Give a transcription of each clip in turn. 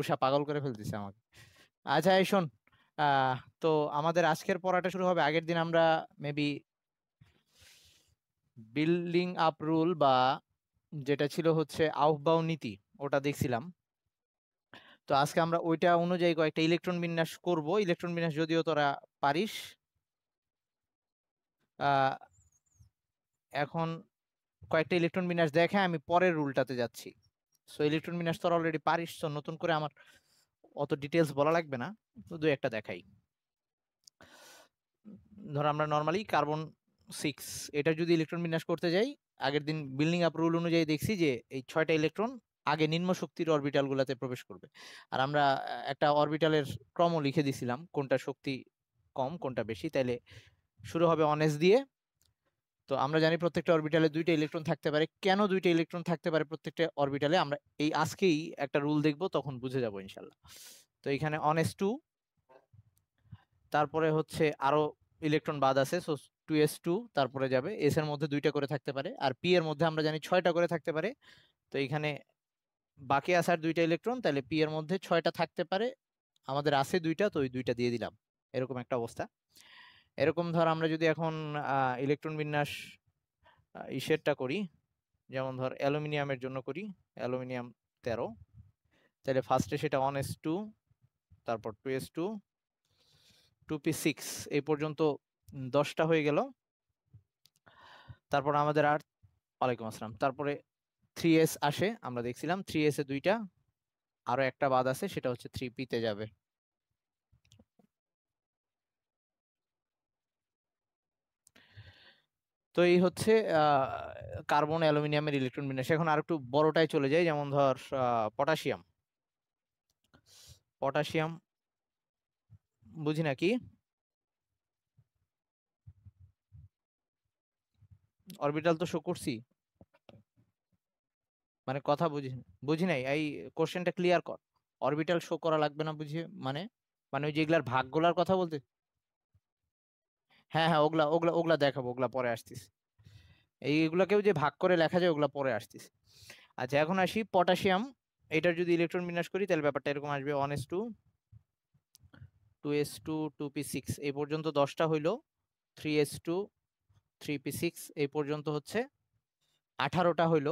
উষা পাগল করে ফেলতেছে আমাকে আচ্ছা এই শোন তো আমাদের আজকের পড়াটা শুরু হবে আগের দিন আমরা মেবি বিল্ডিং আপ রুল বা যেটা ছিল হচ্ছে আহ্বাও নীতি ওটা দেখছিলাম তো আজকে আমরা ওইটা অনুযায়ী কয়েকটা ইলেকট্রন বিন্যাস করব ইলেকট্রন বিন্যাস যদিও তোরা পারিস এখন কয়েকটা ইলেকট্রন বিন্যাস দেখে আমি পরের রুলটাতে যাচ্ছি সো ইলেকট্রন বিন্যাস তো অলরেডি পারিস তো নতুন করে আমার অত ডিটেলস বলা লাগবে না শুধু একটা দেখাই ধর আমরা নর্মালি কার্বন সিক্স এটা যদি ইলেকট্রন বিন্যাস করতে যাই আগের দিন বিল্ডিং আপ রুল অনুযায়ী দেখছি যে এই ছয়টা ইলেকট্রন আগে নিম্ন শক্তির অরবিটালগুলোতে প্রবেশ করবে আর আমরা একটা অরবিটালের ক্রমও লিখে দিছিলাম কোনটা শক্তি কম কোনটা বেশি তাইলে শুরু হবে অনেস দিয়ে তো আমরা জানি প্রত্যেকটা অরবিটালে দুইটা ইলেকট্রন থাকতে পারে কেন দুইটা ইলেকট্রন থাকতে পারে প্রত্যেকটা অরবিটালে আমরা এই আজকেই একটা রুল দেখব তখন বুঝে যাব ইনশাল্লাহ তো এখানে অন এস টু তারপরে হচ্ছে আরো ইলেকট্রন বাদ আছে সো টু এস টু তারপরে যাবে এস এর মধ্যে দুইটা করে থাকতে পারে আর পি এর মধ্যে আমরা জানি ছয়টা করে থাকতে পারে তো এখানে বাকি আসার দুইটা ইলেকট্রন তাহলে পি এর মধ্যে ছয়টা থাকতে পারে আমাদের আছে দুইটা তো ওই দুইটা দিয়ে দিলাম এরকম একটা অবস্থা এরকম ধর আমরা যদি এখন ইলেকট্রন বিন্যাস ইসেরটা করি যেমন ধর অ্যালুমিনিয়ামের জন্য করি অ্যালুমিনিয়াম তেরো তাহলে ফার্স্টে সেটা ওয়ান এস টু তারপর two S two two P six এই পর্যন্ত দশটা হয়ে গেল তারপর আমাদের আর ওয়ালাইকুম আসসালাম তারপরে থ্রি এস আসে আমরা দেখছিলাম থ্রি এসে দুইটা আরও একটা বাদ আছে সেটা হচ্ছে থ্রি পিতে যাবে তো এই হচ্ছে কার্বন অ্যালুমিনিয়ামের ইলেকট্রন বিন্যাস এখন আর একটু বড়টায় চলে যায় যেমন ধর পটাশিয়াম পটাশিয়াম বুঝি নাকি অরবিটাল তো শো করছি মানে কথা বুঝি বুঝি নাই এই কোশ্চেনটা ক্লিয়ার কর অরবিটাল শো করা লাগবে না বুঝি মানে মানে ওই যেগুলার ভাগগুলার কথা বলতে হ্যাঁ হ্যাঁ ওগুলা ওগুলা ওগুলা দেখাবো ওগুলা পরে আসতিস এইগুলাকেও যে ভাগ করে লেখা যায় ওগুলা পরে আসতিস আচ্ছা এখন আসি পটাশিয়াম এটার যদি ইলেকট্রন বিন্যাস করি তাহলে ব্যাপারটা এরকম আসবে one S two two S two two P six এই পর্যন্ত দশটা হইল three S two three P six এই পর্যন্ত হচ্ছে আঠারোটা হইল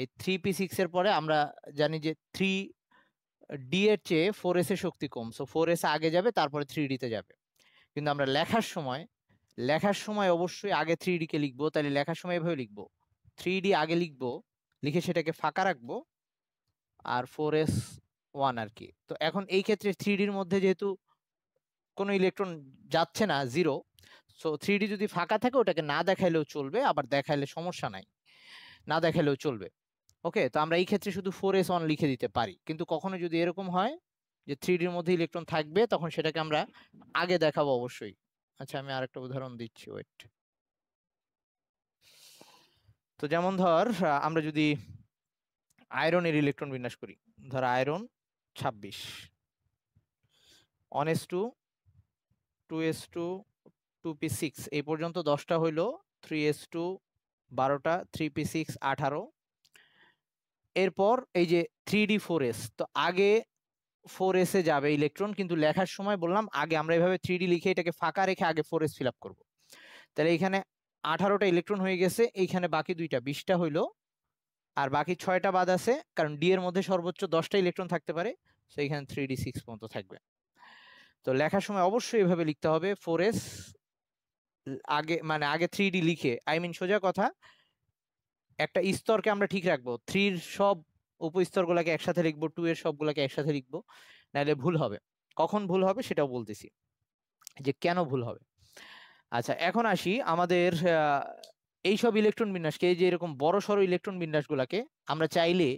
এই থ্রি পি সিক্সের পরে আমরা জানি যে থ্রি ডি এর চেয়ে ফোর এস এ শক্তি কম সো ফোর এস আগে যাবে তারপরে থ্রি ডিতে যাবে কিন্তু আমরা লেখার সময় লেখার সময় অবশ্যই আগে থ্রি ডিকে লিখবো তাহলে লেখার সময় এভাবে লিখবো থ্রি ডি আগে লিখবো লিখে সেটাকে ফাঁকা রাখবো আর ফোর এস ওয়ান আর কি তো এখন এই ক্ষেত্রে থ্রি ডির মধ্যে যেহেতু কোনো ইলেকট্রন যাচ্ছে না জিরো সো থ্রি ডি যদি ফাঁকা থাকে ওটাকে না দেখাইলেও চলবে আবার দেখাইলে সমস্যা নাই না দেখাইলেও চলবে ওকে তো আমরা এই ক্ষেত্রে শুধু ফোর এস ওয়ান লিখে দিতে পারি কিন্তু কখনো যদি এরকম হয় যে থ্রি ডির মধ্যে ইলেকট্রন থাকবে তখন সেটাকে আমরা আগে দেখাবো অবশ্যই আচ্ছা আমি আরেকটা উদাহরণ দিচ্ছি ওয়েট তো যেমন ধর আমরা যদি আয়রনের ইলেকট্রন বিন্যাস করি ধর আয়রন ছাব্বিশ one S two two S two two P six এই পর্যন্ত দশটা হইল থ্রি এস টু বারোটা থ্রি পি সিক্স আঠারো এরপর এই যে থ্রি ডি ফোর এস তো আগে ফোর এসে যাবে ইলেকট্রন কিন্তু লেখার সময় বললাম আগে আমরা এভাবে থ্রি লিখে এটাকে ফাঁকা রেখে আগে ফোর এস ফিল আপ করবো তাহলে এখানে আঠারোটা ইলেকট্রন হয়ে গেছে এইখানে বাকি দুইটা বিশটা হইলো আর বাকি ছয়টা বাদ আছে কারণ ডি এর মধ্যে সর্বোচ্চ দশটা ইলেকট্রন থাকতে পারে সো এখানে থ্রি ডি সিক্স পর্যন্ত থাকবে তো লেখার সময় অবশ্যই এভাবে লিখতে হবে ফোর এস আগে মানে আগে থ্রি ডি লিখে আই মিন সোজা কথা একটা স্তরকে আমরা ঠিক রাখবো থ্রির সব উপস্তরগুলোকে একসাথে লিখবো টু এর সবগুলোকে একসাথে লিখবো নাহলে ভুল হবে কখন ভুল হবে সেটাও বলতেছি যে কেন ভুল হবে আচ্ছা এখন আসি আমাদের এইসব ইলেকট্রন বিন্যাসকে যে এরকম বড় সড়ো ইলেকট্রন বিন্যাসগুলোকে আমরা চাইলে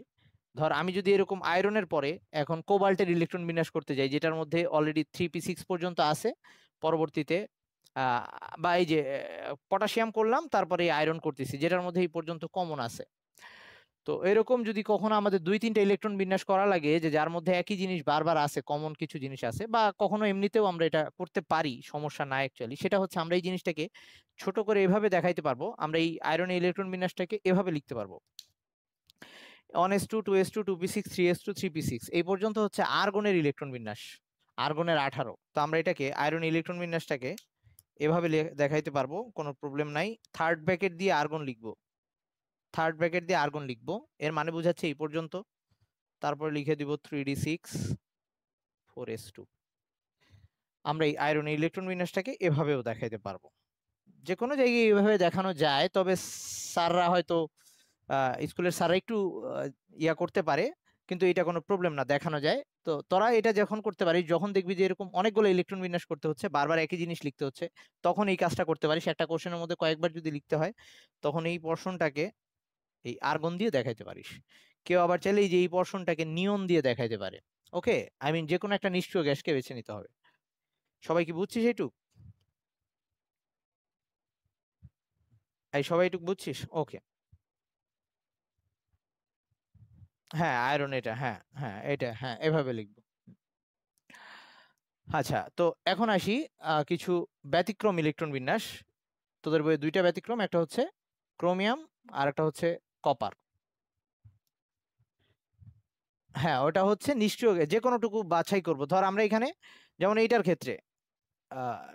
ধর আমি যদি এরকম আয়রনের পরে এখন কোবাল্টের ইলেকট্রন বিন্যাস করতে যাই যেটার মধ্যে অলরেডি থ্রি পি সিক্স পর্যন্ত আছে পরবর্তীতে বা এই যে পটাশিয়াম করলাম তারপরে আয়রন করতেছি যেটার মধ্যে এই পর্যন্ত কমন আছে তো এরকম যদি কখনো আমাদের দুই তিনটা ইলেকট্রন বিন্যাস করা লাগে যে যার মধ্যে একই জিনিস বারবার আছে কমন কিছু জিনিস আছে বা কখনো এমনিতেও আমরা এটা করতে পারি সমস্যা না অ্যাকচুয়ালি সেটা হচ্ছে আমরা এই জিনিসটাকে ছোট করে এভাবে দেখাইতে পারবো আমরা এই আয়রনে ইলেকট্রন বিন্যাসটাকে এভাবে লিখতে পারবো one S two two S two two P six three S two three P six এই পর্যন্ত হচ্ছে আর্গনের ইলেকট্রন বিন্যাস আর্গনের আঠারো তো আমরা এটাকে আয়রন ইলেকট্রন বিন্যাসটাকে এভাবে দেখাইতে পারবো কোনো প্রবলেম নাই থার্ড ব্যাকেট দিয়ে আর্গন লিখবো থার্ড ব্র্যাকেট দিয়ে আর্গন লিখবো এর মানে বুঝাচ্ছে এই পর্যন্ত তারপরে লিখে দিব three D six four S two আমরা এই আয়রন ইলেকট্রন বিন্যাসটাকে এভাবেও দেখাইতে পারবো যে কোনো জায়গায় এইভাবে দেখানো যায় তবে স্যাররা হয়তো স্কুলের স্যাররা একটু ইয়া করতে পারে কিন্তু এটা কোনো প্রবলেম না দেখানো যায় তো তোরা এটা যখন করতে পারিস যখন দেখবি যে এরকম অনেকগুলো ইলেকট্রন বিন্যাস করতে হচ্ছে বারবার একই জিনিস লিখতে হচ্ছে তখন এই কাজটা করতে পারিস একটা কোশ্চেনের মধ্যে কয়েকবার যদি লিখতে হয় তখন এই পোর্শনটাকে এই আর্গন দিয়ে দেখাইতে পারিস কেউ আবার চাইলে যে এই পর্ষণটাকে নিয়ন দিয়ে দেখাইতে পারে ওকে আই মিন যে কোনো একটা নিশ্চয় গ্যাসকে বেছে নিতে হবে সবাই কি বুঝছিস এইটুক এই সবাই এইটুক বুঝছিস ওকে হ্যাঁ আয়রন এটা হ্যাঁ হ্যাঁ এটা হ্যাঁ এভাবে লিখবো আচ্ছা তো এখন আসি কিছু ব্যতিক্রম ইলেকট্রন বিন্যাস তোদের বইয়ে দুইটা ব্যতিক্রম একটা হচ্ছে ক্রোমিয়াম আর একটা হচ্ছে কপার হ্যাঁ ওটা হচ্ছে নিষ্ক্রিয় যে কোনোটুকু বাছাই করব ধর আমরা এখানে যেমন এইটার ক্ষেত্রে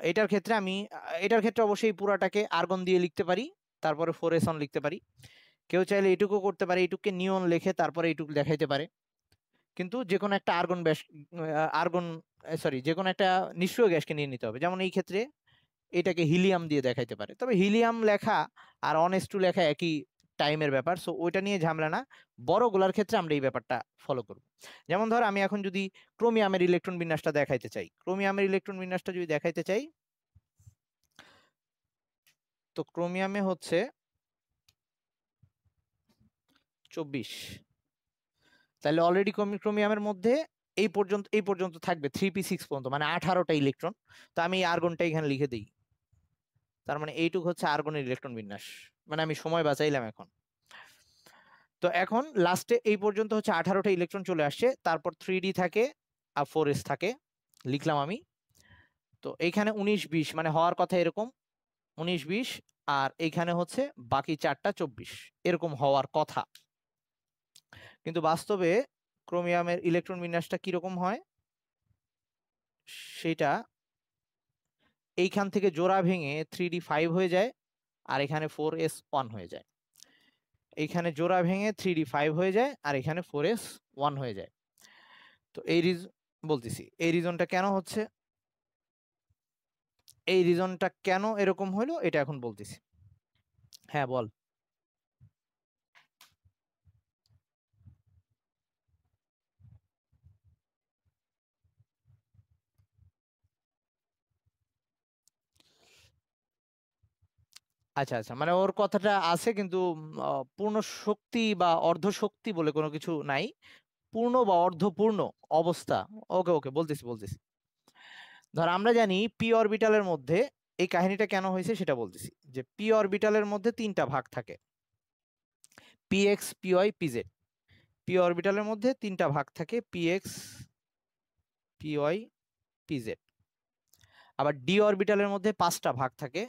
এটার ক্ষেত্রে আমি এটার ক্ষেত্রে অবশ্যই পুরাটাকে আর্গন দিয়ে লিখতে পারি তারপরে ফোরেসন লিখতে পারি কেউ চাইলে এটুকু করতে পারে এটুককে নিয়ন লেখে তারপরে এইটুকু দেখাইতে পারে কিন্তু যে কোনো একটা আর্গন ব্যাস আর্গন সরি যে কোনো একটা নিষ্ক্রিয় গ্যাসকে নিয়ে নিতে হবে যেমন এই ক্ষেত্রে এটাকে হিলিয়াম দিয়ে দেখাইতে পারে তবে হিলিয়াম লেখা আর অনেস্টু লেখা একই টাইমের ব্যাপার সো ওইটা নিয়ে ঝামেলা না বড়গুলার ক্ষেত্রে আমরা এই ব্যাপারটা ফলো করব যেমন ধর আমি এখন যদি ক্রোমিয়ামের ইলেকট্রন বিন্যাসটা দেখাইতে চাই ক্রোমিয়ামের ইলেকট্রন বিন্যাসটা যদি দেখাইতে চাই তো ক্রোমিয়ামে হচ্ছে চব্বিশ তাহলে অলরেডি ক্রোমিয়ামের মধ্যে এই পর্যন্ত এই পর্যন্ত থাকবে থ্রি পি সিক্স পর্যন্ত মানে আঠারোটা ইলেকট্রন তো আমি এই আর্গনটা এখানে লিখে দিই তার মানে এইটুক হচ্ছে আর্গনের ইলেকট্রন বিন্যাস মানে আমি সময় বাঁচাইলাম এখন তো এখন লাস্টে এই পর্যন্ত হচ্ছে আঠারোটা ইলেকট্রন চলে আসছে তারপর থ্রি থাকে আর ফোর থাকে লিখলাম আমি তো এইখানে উনিশ বিশ মানে হওয়ার কথা এরকম উনিশ বিশ আর এইখানে হচ্ছে বাকি চারটা চব্বিশ এরকম হওয়ার কথা কিন্তু বাস্তবে ক্রোমিয়ামের ইলেকট্রন বিন্যাসটা কীরকম হয় সেটা এইখান থেকে জোড়া ভেঙে থ্রি হয়ে যায় আর এখানে ফোর এস ওয়ান হয়ে যায় এইখানে জোড়া ভেঙে থ্রি ডি ফাইভ হয়ে যায় আর এখানে ফোর এস ওয়ান হয়ে যায় তো এই রিজ বলতেছি এই রিজনটা কেন হচ্ছে এই রিজনটা কেন এরকম হইলো এটা এখন বলতেছি হ্যাঁ বল আচ্ছা, আচ্ছা। মানে ওর কথাটা আছে কিন্তু পূর্ণ শক্তি বা অর্ধ শক্তি বলে কোনো কিছু নাই। পূর্ণ বা অর্ধপূর্ণ অবস্থা। ওকে, ওকে বলতেছি, বলতেছি। ধর আমরা জানি পি অরবিটালের মধ্যে এই কাহিনীটা কেন হয়েছে সেটা বলতেছি। যে পি অরবিটালের মধ্যে তিনটা ভাগ থাকে P X P Y pz P অরবিটালের মধ্যে তিনটা ভাগ থাকে পি ওয়াই পি জেড আবার ডি অরবিটালের মধ্যে পাঁচটা ভাগ থাকে।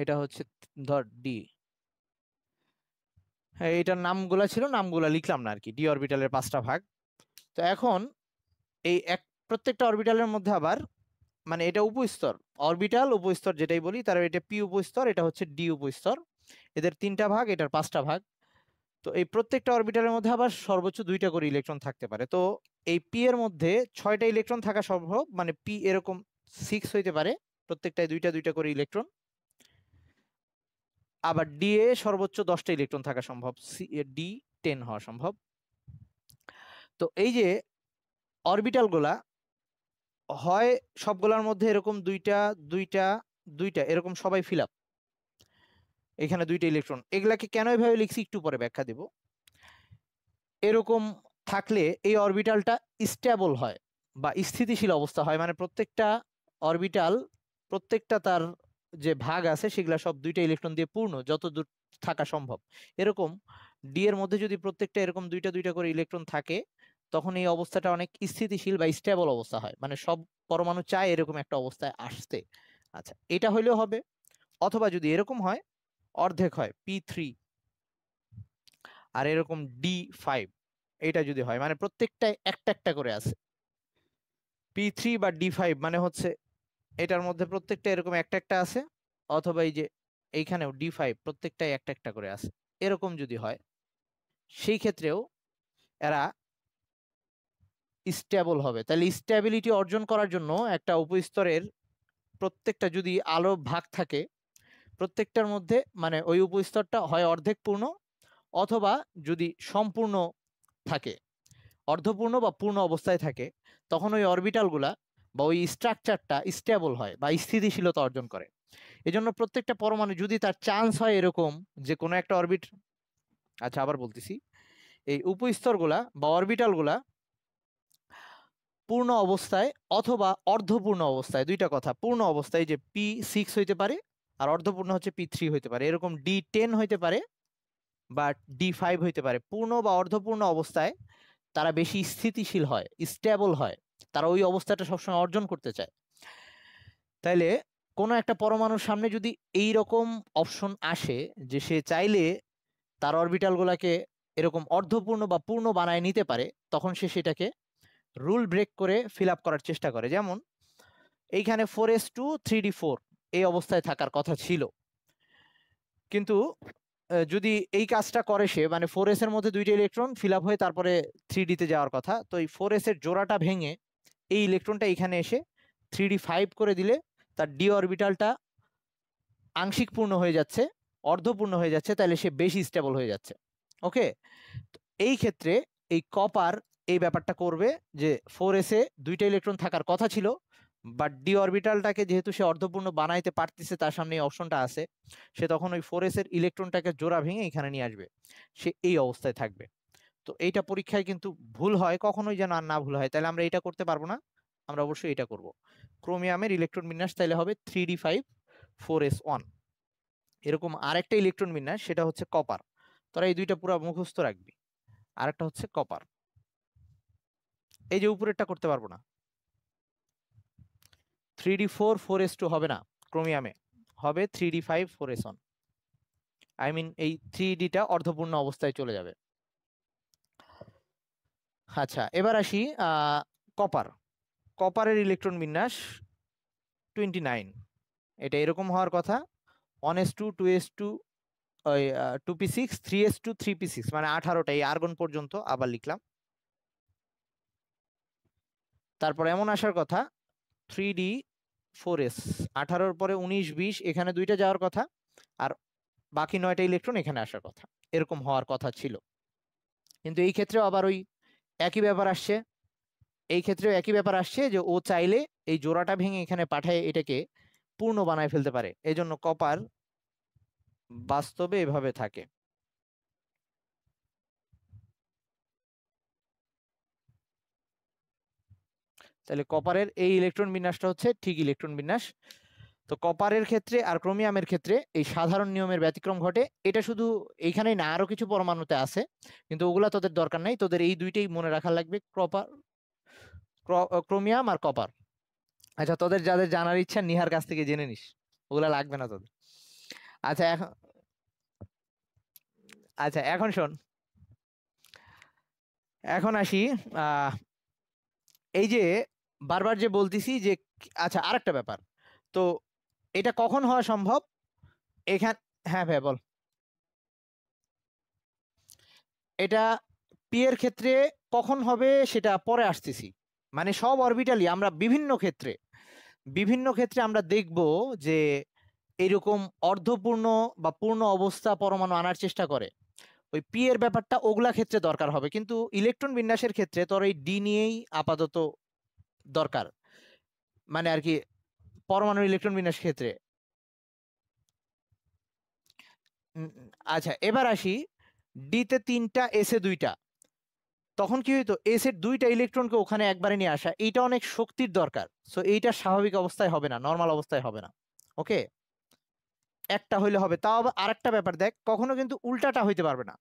এটা হচ্ছে ধর ডি হ্যাঁ এটার নামগুলা ছিল নামগুলা লিখলাম না আর কি ডি অরবিটালের পাঁচটা ভাগ তো এখন এই এক প্রত্যেকটা অরবিটালের মধ্যে আবার মানে এটা উপস্তর অরবিটাল উপস্তর যেটাই বলি তার এটা পি উপস্তর এটা হচ্ছে ডি উপস্তর এদের তিনটা ভাগ এটার পাঁচটা ভাগ তো এই প্রত্যেকটা অরবিটালের মধ্যে আবার সর্বোচ্চ দুইটা করে ইলেকট্রন থাকতে পারে তো এই পি এর মধ্যে ছয়টা ইলেকট্রন থাকা সম্ভব মানে পি এরকম সিক্স হইতে পারে প্রত্যেকটায় দুইটা দুইটা করে ইলেকট্রন আবার ডি এ সর্বোচ্চ দশটা ইলেকট্রন থাকা সম্ভব সি ডি টেন হওয়া সম্ভব তো এই যে অরবিটালগুলা হয় সবগুলার মধ্যে এরকম দুইটা দুইটা দুইটা এরকম সবাই ফিল আপ এখানে দুইটা ইলেকট্রন এগুলাকে কেন এভাবে লিখছি একটু পরে ব্যাখ্যা দেব এরকম থাকলে এই অরবিটালটা স্ট্যাবল হয় বা স্থিতিশীল অবস্থা হয় মানে প্রত্যেকটা অরবিটাল প্রত্যেকটা তার যে ভাগ আছে সেগুলা সব দুইটা ইলেকট্রন দিয়ে পূর্ণ যত দূর থাকা সম্ভব এরকম ডি এর মধ্যে যদি প্রত্যেকটা এরকম দুইটা দুইটা করে ইলেকট্রন থাকে তখন এই অবস্থাটা অনেক স্থিতিশীল বা স্টেবল অবস্থা হয় মানে সব পরমাণু চায় এরকম একটা অবস্থায় আসতে আচ্ছা এটা হইলেও হবে অথবা যদি এরকম হয় অর্ধেক হয় পি থ্রি আর এরকম ডি ফাইভ এটা যদি হয় মানে প্রত্যেকটায় একটা একটা করে আছে পি থ্রি বা ডি ফাইভ মানে হচ্ছে এটার মধ্যে প্রত্যেকটা এরকম একটা একটা আছে অথবা এই যে এইখানেও ডি ফাইভ প্রত্যেকটাই একটা একটা করে আছে এরকম যদি হয় সেই ক্ষেত্রেও এরা স্টেবল হবে তাহলে স্ট্যাবিলিটি অর্জন করার জন্য একটা উপস্তরের প্রত্যেকটা যদি আলো ভাগ থাকে প্রত্যেকটার মধ্যে মানে ওই উপস্তরটা হয় অর্ধেক পূর্ণ অথবা যদি সম্পূর্ণ থাকে অর্ধপূর্ণ বা পূর্ণ অবস্থায় থাকে তখন ওই অরবিটালগুলা বা ওই স্ট্রাকচারটা স্টেবল হয় বা স্থিতিশীলতা অর্জন করে এজন্য প্রত্যেকটা পরমাণু যদি তার চান্স হয় এরকম যে কোনো একটা অরবিট আচ্ছা আবার বলতেছি এই উপস্তরগুলা বা অরবিটালগুলা পূর্ণ অবস্থায় অথবা অর্ধপূর্ণ অবস্থায় দুইটা কথা পূর্ণ অবস্থায় যে পি সিক্স হইতে পারে আর অর্ধপূর্ণ হচ্ছে পি থ্রি হইতে পারে এরকম ডি টেন হইতে পারে বা ডি ফাইভ হইতে পারে পূর্ণ বা অর্ধপূর্ণ অবস্থায় তারা বেশি স্থিতিশীল হয় স্টেবল হয় তারা ওই অবস্থাটা সবসময় অর্জন করতে চায় তাইলে কোনো একটা পরমাণুর সামনে যদি এই রকম অপশন আসে যে সে চাইলে তার অরবিটালগুলোকে এরকম অর্ধপূর্ণ বা পূর্ণ বানায় নিতে পারে তখন সে সেটাকে রুল ব্রেক করে ফিল করার চেষ্টা করে যেমন এইখানে four S two three D four এই অবস্থায় থাকার কথা ছিল কিন্তু যদি এই কাজটা করে সে মানে ফোর এর মধ্যে দুইটা ইলেকট্রন ফিল হয়ে তারপরে থ্রি ডিতে যাওয়ার কথা তো এই ফোর এর জোড়াটা ভেঙে এই ইলেকট্রনটা এখানে এসে থ্রি ফাইভ করে দিলে তার ডি অরবিটালটা আংশিক পূর্ণ হয়ে যাচ্ছে অর্ধপূর্ণ হয়ে যাচ্ছে তাহলে সে বেশি স্টেবল হয়ে যাচ্ছে ওকে এই ক্ষেত্রে এই কপার এই ব্যাপারটা করবে যে ফোর এসে দুইটা ইলেকট্রন থাকার কথা ছিল বাট ডি অরবিটালটাকে যেহেতু সে অর্ধপূর্ণ বানাইতে পারতেছে তার সামনে এই অপশনটা আছে সে তখন ওই ফোর এসের ইলেকট্রনটাকে জোড়া ভেঙে এখানে নিয়ে আসবে সে এই অবস্থায় থাকবে তো এইটা পরীক্ষায় কিন্তু ভুল হয় কখনোই যেন আর না ভুল হয় তাহলে আমরা এটা করতে পারবো না আমরা অবশ্যই এটা করব ক্রোমিয়ামের ইলেকট্রন বিন্যাস তাহলে হবে three D five four S one এরকম আরেকটা ইলেকট্রন বিন্যাস সেটা হচ্ছে কপার তোরা এই দুইটা পুরো মুখস্থ রাখবি আরেকটা হচ্ছে কপার এই যে উপরেরটা করতে পারবো না three D four four S two হবে না ক্রোমিয়ামে হবে three D five four S one I mean এই থ্রি ডিটা অর্ধপূর্ণ অবস্থায় চলে যাবে আচ্ছা এবার আসি কপার কপারের ইলেকট্রন বিন্যাস টোয়েন্টি নাইন এটা এরকম হওয়ার কথা one S two two S two ওই two P six three S two three P six মানে আঠারোটা এই আর্গন পর্যন্ত আবার লিখলাম তারপর এমন আসার কথা থ্রি ডি ফোর এস আঠারোর পরে উনিশ বিশ এখানে দুইটা যাওয়ার কথা আর বাকি নয়টা ইলেকট্রন এখানে আসার কথা এরকম হওয়ার কথা ছিল কিন্তু এই ক্ষেত্রেও আবার ওই একই ব্যাপার আসছে এই ক্ষেত্রেও একই ব্যাপার আসছে যে ও চাইলে এই জোড়াটা ভেঙে এখানে পাঠায় এটাকে পূর্ণ বানায় ফেলতে পারে এজন্য কপার বাস্তবে এভাবে থাকে তাহলে কপারের এই ইলেকট্রন বিন্যাসটা হচ্ছে ঠিক ইলেকট্রন বিন্যাস তো কপারের ক্ষেত্রে আর ক্রোমিয়ামের ক্ষেত্রে এই সাধারণ নিয়মের ব্যতিক্রম ঘটে এটা শুধু এইখানেই না আরও কিছু পরমাণুতে আছে কিন্তু ওগুলা তোদের দরকার নাই তোদের এই দুইটাই মনে রাখা লাগবে ক্রপার ক্রোমিয়াম আর কপার আচ্ছা তোদের যাদের জানার ইচ্ছা নিহার কাছ থেকে জেনে নিস ওগুলা লাগবে না তোদের আচ্ছা এখন আচ্ছা এখন শোন এখন আসি এই যে বারবার যে বলতেছি যে আচ্ছা একটা ব্যাপার তো এটা কখন হওয়া সম্ভব এখান হ্যাঁ ভাই বল এটা পি এর ক্ষেত্রে কখন হবে সেটা পরে আসতেছি মানে সব অরবিটালি আমরা বিভিন্ন ক্ষেত্রে বিভিন্ন ক্ষেত্রে আমরা দেখব যে এরকম অর্ধপূর্ণ বা পূর্ণ অবস্থা পরমাণু আনার চেষ্টা করে ওই পি এর ব্যাপারটা ওগুলা ক্ষেত্রে দরকার হবে কিন্তু ইলেকট্রন বিন্যাসের ক্ষেত্রে তোর এই ডি নিয়েই আপাতত দরকার মানে আর কি পরমাণুর ইলেকট্রন বিন্যাস ক্ষেত্রে আচ্ছা এবার আসি ডিতে তিনটা এসে দুইটা তখন কি হইতো এস এর দুইটা ইলেকট্রনকে ওখানে একবারে নিয়ে আসা এইটা অনেক শক্তির দরকার সো এইটা স্বাভাবিক অবস্থায় হবে না নর্মাল অবস্থায় হবে না ওকে একটা হইলে হবে তাও আর একটা ব্যাপার দেখ কখনো কিন্তু উল্টাটা হইতে পারবে না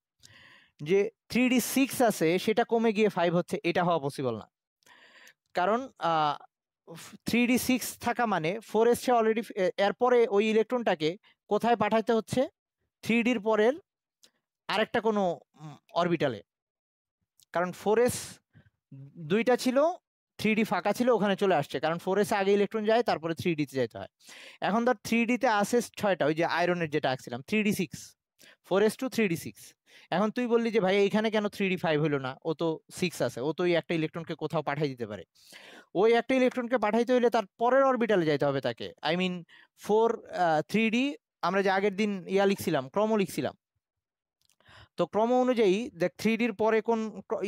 যে থ্রি ডি সিক্স আছে সেটা কমে গিয়ে ফাইভ হচ্ছে এটা হওয়া পসিবল না কারণ থ্রি ডি সিক্স থাকা মানে ফোর এস সে অলরেডি এরপরে ওই ইলেকট্রনটাকে কোথায় পাঠাইতে হচ্ছে থ্রি ডির পরের আরেকটা কোনো অরবিটালে কারণ ফোর এস দুইটা ছিল থ্রি ডি ফাঁকা ছিল ওখানে চলে আসছে কারণ ফোর এসে আগে ইলেকট্রন যায় তারপরে থ্রি ডিতে যেতে হয় এখন ধর থ্রি ডিতে আসে ছয়টা ওই যে আয়রনের যেটা আসছিলাম three D six four S two three D six এখন তুই বললি যে ভাই এইখানে কেন থ্রি ডি ফাইভ হলো না ও তো সিক্স আছে ও তো ওই একটা ইলেকট্রনকে কোথাও পাঠিয়ে দিতে পারে ওই একটা ইলেকট্রনকে পাঠাইতে হইলে তার পরের অরবিটালে যাইতে হবে তাকে I mean four three D আমরা যে আগের দিন ইয়া লিখছিলাম ক্রম লিখছিলাম তো ক্রম অনুযায়ী দেখ থ্রি ডির পরে কোন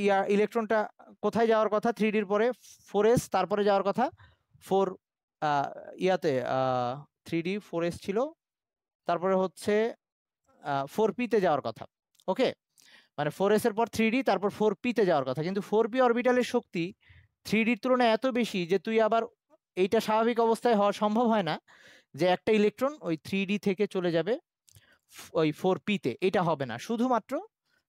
ইয়া ইলেকট্রনটা কোথায় যাওয়ার কথা থ্রি ডির পরে ফোর এস তারপরে যাওয়ার কথা ফোর ইয়াতে থ্রি ডি ফোর এস ছিল তারপরে হচ্ছে ফোর পিতে যাওয়ার কথা ওকে মানে ফোর এসের পর থ্রি ডি তারপর ফোর পিতে যাওয়ার কথা কিন্তু ফোর পি অরবিটালের শক্তি থ্রি ডির তুলনায় এত বেশি যে তুই আবার এইটা স্বাভাবিক অবস্থায় হওয়া সম্ভব হয় না যে একটা ইলেকট্রন ওই থ্রি থেকে চলে যাবে ওই ফোর পিতে এটা হবে না শুধুমাত্র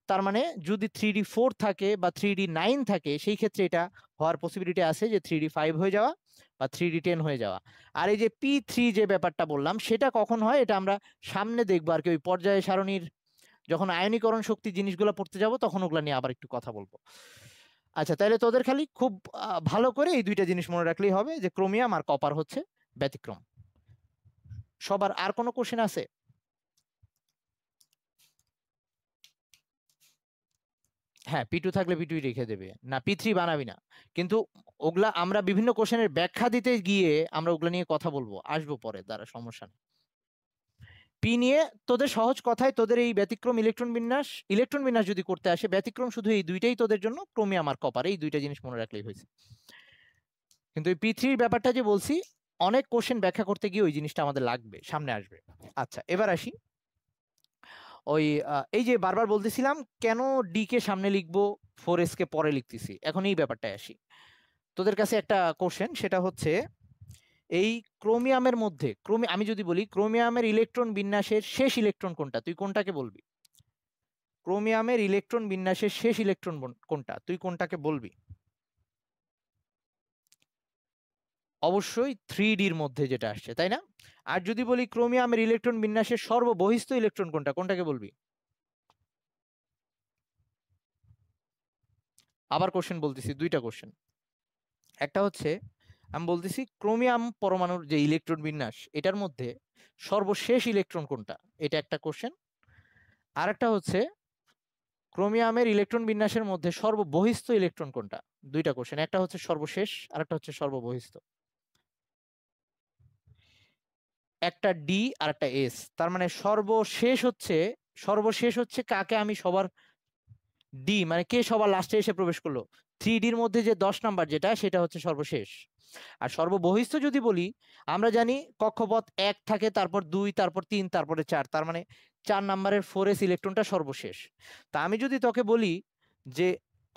তার মানে যদি থ্রি ডি ফোর থাকে বা থ্রি ডি নাইন থাকে সেই ক্ষেত্রে এটা হওয়ার পসিবিলিটি আছে যে থ্রি ডি ফাইভ হয়ে যাওয়া বা থ্রি ডি টেন হয়ে যাওয়া আর এই যে পি থ্রি যে ব্যাপারটা বললাম সেটা কখন হয় এটা আমরা সামনে দেখবো আর কি ওই পর্যায়ে সারণীর যখন আয়নীকরণ শক্তি জিনিসগুলো পড়তে যাব তখন ওগুলো নিয়ে আবার একটু কথা বলবো আচ্ছা তাহলে তোদের খালি খুব ভালো করে এই দুইটা জিনিস মনে রাখলেই হবে যে ক্রোমিয়াম আর কপার হচ্ছে ব্যতিক্রম সবার আর কোনো কোশ্চেন আছে হ্যাঁ পিটু থাকলে পিটুই রেখে দেবে না পিথ্রি বানাবি না কিন্তু ওগুলা আমরা বিভিন্ন কোশ্চেনের ব্যাখ্যা দিতে গিয়ে আমরা ওগুলা নিয়ে কথা বলবো আসবো পরে দ্বারা সমস্যা নেই পি নিয়ে তোদের সহজ কথায় তোদের এই ব্যতিক্রম ইলেকট্রন বিন্যাস ইলেকট্রন বিন্যাস যদি করতে আসে ব্যতিক্রম শুধু এই দুইটাই তোদের জন্য ক্রমে আমার কপার এই দুইটা জিনিস মনে রাখলেই হয়েছে কিন্তু এই পি থ্রির ব্যাপারটা যে বলছি অনেক কোশ্চেন ব্যাখ্যা করতে গিয়ে ওই জিনিসটা আমাদের লাগবে সামনে আসবে আচ্ছা এবার আসি ওই এই যে বারবার বলতেছিলাম কেন ডি কে সামনে লিখবো ফোর এস কে পরে লিখতেছি এখন এই ব্যাপারটায় আসি তোদের কাছে একটা কোশ্চেন সেটা হচ্ছে এই ক্রোমিয়ামের মধ্যে ক্রোমি আমি যদি বলি ক্রোমিয়ামের ইলেকট্রন বিন্যাসের শেষ ইলেকট্রন কোনটা তুই কোনটাকে বলবি ক্রোমিয়ামের ইলেকট্রন বিন্যাসের শেষ ইলেকট্রন কোনটা তুই কোনটাকে বলবি অবশ্যই থ্রি ডির মধ্যে যেটা আসছে তাই না আর যদি বলি ক্রোমিয়ামের ইলেকট্রন বিন্যাসের সর্ববহিস্থ ইলেকট্রন কোনটা কোনটাকে বলবি আবার কোশ্চেন বলতেছি দুইটা কোশ্চেন একটা হচ্ছে আমি বলতেছি ক্রোমিয়াম পরমাণুর যে ইলেকট্রন বিন্যাস এটার মধ্যে সর্বশেষ ইলেকট্রন কোনটা এটা একটা কোশ্চেন আর একটা হচ্ছে ক্রোমিয়ামের ইলেকট্রন বিন্যাসের মধ্যে সর্ববহিস্থ ইলেকট্রন কোনটা দুইটা কোশ্চেন একটা হচ্ছে সর্বশেষ আর একটা হচ্ছে সর্ববহিস্থ একটা ডি আর একটা এস তার মানে সর্বশেষ হচ্ছে সর্বশেষ হচ্ছে কাকে আমি সবার ডি মানে কে সবার লাস্টে এসে প্রবেশ করলো থ্রি ডির মধ্যে যে দশ নাম্বার যেটা সেটা হচ্ছে সর্বশেষ আর সর্ববহিস্থ যদি বলি আমরা জানি কক্ষপথ এক থাকে তারপর দুই তারপর তিন তারপরে চার তার মানে চার নাম্বারের ফোর এস ইলেকট্রনটা সর্বশেষ তা আমি যদি তোকে বলি যে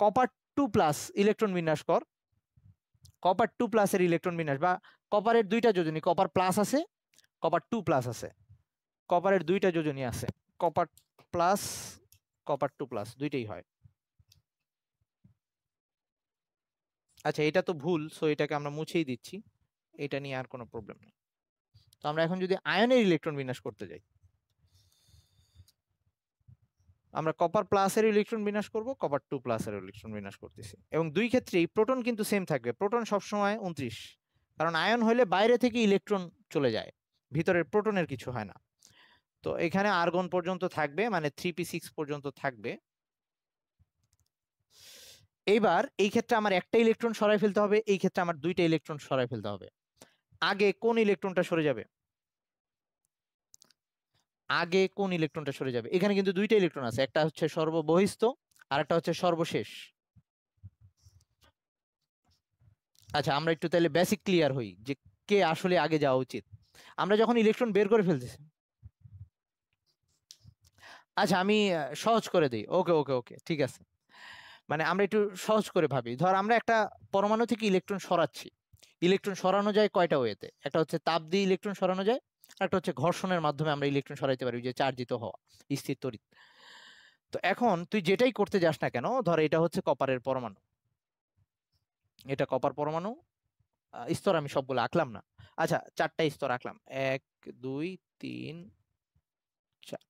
কপার টু প্লাস ইলেকট্রন বিন্যাস কর কপার টু প্লাসের ইলেকট্রন বিন্যাস বা কপারের দুইটা যোজনী কপার প্লাস আছে কপার টু প্লাস আছে কপারের দুইটা যোজনী আছে copper plus copper two plus দুইটাই হয় আচ্ছা এটা তো ভুল সো এটাকে আমরা মুছেই দিচ্ছি এটা নিয়ে আর কোনো প্রবলেম নেই তো আমরা এখন যদি আয়নের ইলেকট্রন বিনাশ করতে যাই আমরা কপার প্লাসের ইলেকট্রন বিনাশ করব কপার টু প্লাসের ইলেকট্রন বিনাশ করতেছি এবং দুই ক্ষেত্রেই প্রোটন কিন্তু সেম থাকবে প্রোটন সবসময় উনত্রিশ কারণ আয়ন হলে বাইরে থেকে ইলেকট্রন চলে যায় ভিতরের প্রোটনের কিছু হয় না তো এখানে আর্গন পর্যন্ত থাকবে মানে থ্রি পি সিক্স পর্যন্ত থাকবে এবার এই ক্ষেত্রে আমার একটা ইলেকট্রন সরাই ফেলতে হবে এই ক্ষেত্রে আমার দুইটা ইলেকট্রন সরাই ফেলতে হবে আগে কোন ইলেকট্রনটা সরে যাবে আগে কোন ইলেকট্রনটা সরে যাবে এখানে কিন্তু দুইটা ইলেকট্রন আছে একটা হচ্ছে সর্ববহিস্থ আর একটা হচ্ছে সর্বশেষ আচ্ছা আমরা একটু তাহলে বেসিক ক্লিয়ার হই যে কে আসলে আগে যাওয়া উচিত আমরা যখন ইলেকট্রন বের করে ফেলতেছি আচ্ছা আমি সহজ করে দিই ওকে ওকে ওকে ঠিক আছে মানে আমরা একটু সহজ করে ভাবি ধর আমরা একটা পরমাণু থেকে ইলেকট্রন সরাচ্ছি ইলেকট্রন সরানো যায় কয়টা ওয়েতে একটা হচ্ছে তাপ দিয়ে ইলেকট্রন সরানো যায় একটা হচ্ছে ঘর্ষণের মাধ্যমে আমরা ইলেকট্রন সরাইতে পারি যে চার্জিত হওয়া স্থির তরিত তো এখন তুই যেটাই করতে যাস না কেন ধর এটা হচ্ছে কপারের পরমাণু এটা কপার পরমাণু স্তর আমি সবগুলো আঁকলাম না আচ্ছা চারটা স্তর আঁকলাম এক দুই তিন চার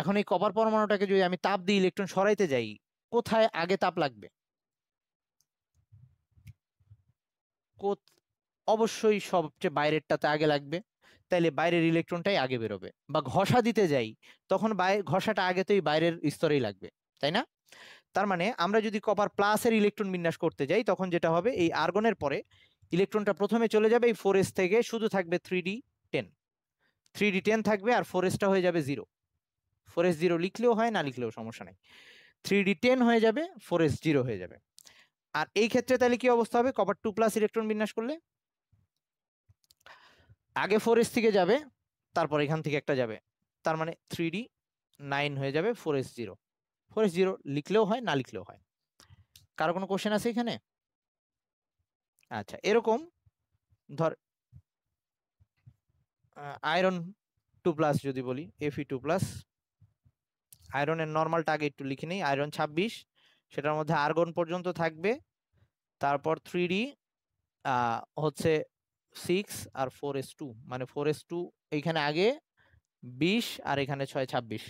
এখন এই কপার পরমাণুটাকে যদি আমি তাপ দিয়ে ইলেকট্রন সরাইতে যাই কোথায় আগে তাপ লাগবে অবশ্যই সবচেয়ে বাইরেরটাতে আগে লাগবে তাইলে বাইরের ইলেকট্রনটাই আগে বেরোবে বা ঘষা দিতে যাই তখন ঘষাটা আগে তো এই বাইরের স্তরেই লাগবে তাই না তার মানে আমরা যদি কপার প্লাসের ইলেকট্রন বিন্যাস করতে যাই তখন যেটা হবে এই আর্গনের পরে ইলেকট্রনটা প্রথমে চলে যাবে এই ফোর থেকে শুধু থাকবে three D ten three D ten থাকবে আর ফোর হয়ে যাবে জিরো ফোর জিরো লিখলেও হয় না লিখলেও সমস্যা নেই থ্রি ডি টেন হয়ে যাবে ফোর এস জিরো হয়ে যাবে আর এই ক্ষেত্রে তাহলে কি অবস্থা হবে কপার টু প্লাস ইলেকট্রন বিন্যাস করলে আগে ফোর এস থেকে যাবে তারপর এখান থেকে একটা যাবে তার মানে থ্রি ডি নাইন হয়ে যাবে four S zero four S zero লিখলেও হয় না লিখলেও হয় কারো কোনো কোশ্চেন আছে এখানে আচ্ছা এরকম ধর আয়রন টু প্লাস যদি বলি এফি টু প্লাস আয়রনের নর্মালটা আগে একটু লিখে নিই আয়রন ছাব্বিশ সেটার মধ্যে আর্গন পর্যন্ত থাকবে তারপর থ্রি ডি হচ্ছে সিক্স আর ফোর এস টু মানে ফোর এস টু এইখানে আগে বিশ আর এখানে ছয় ছাব্বিশ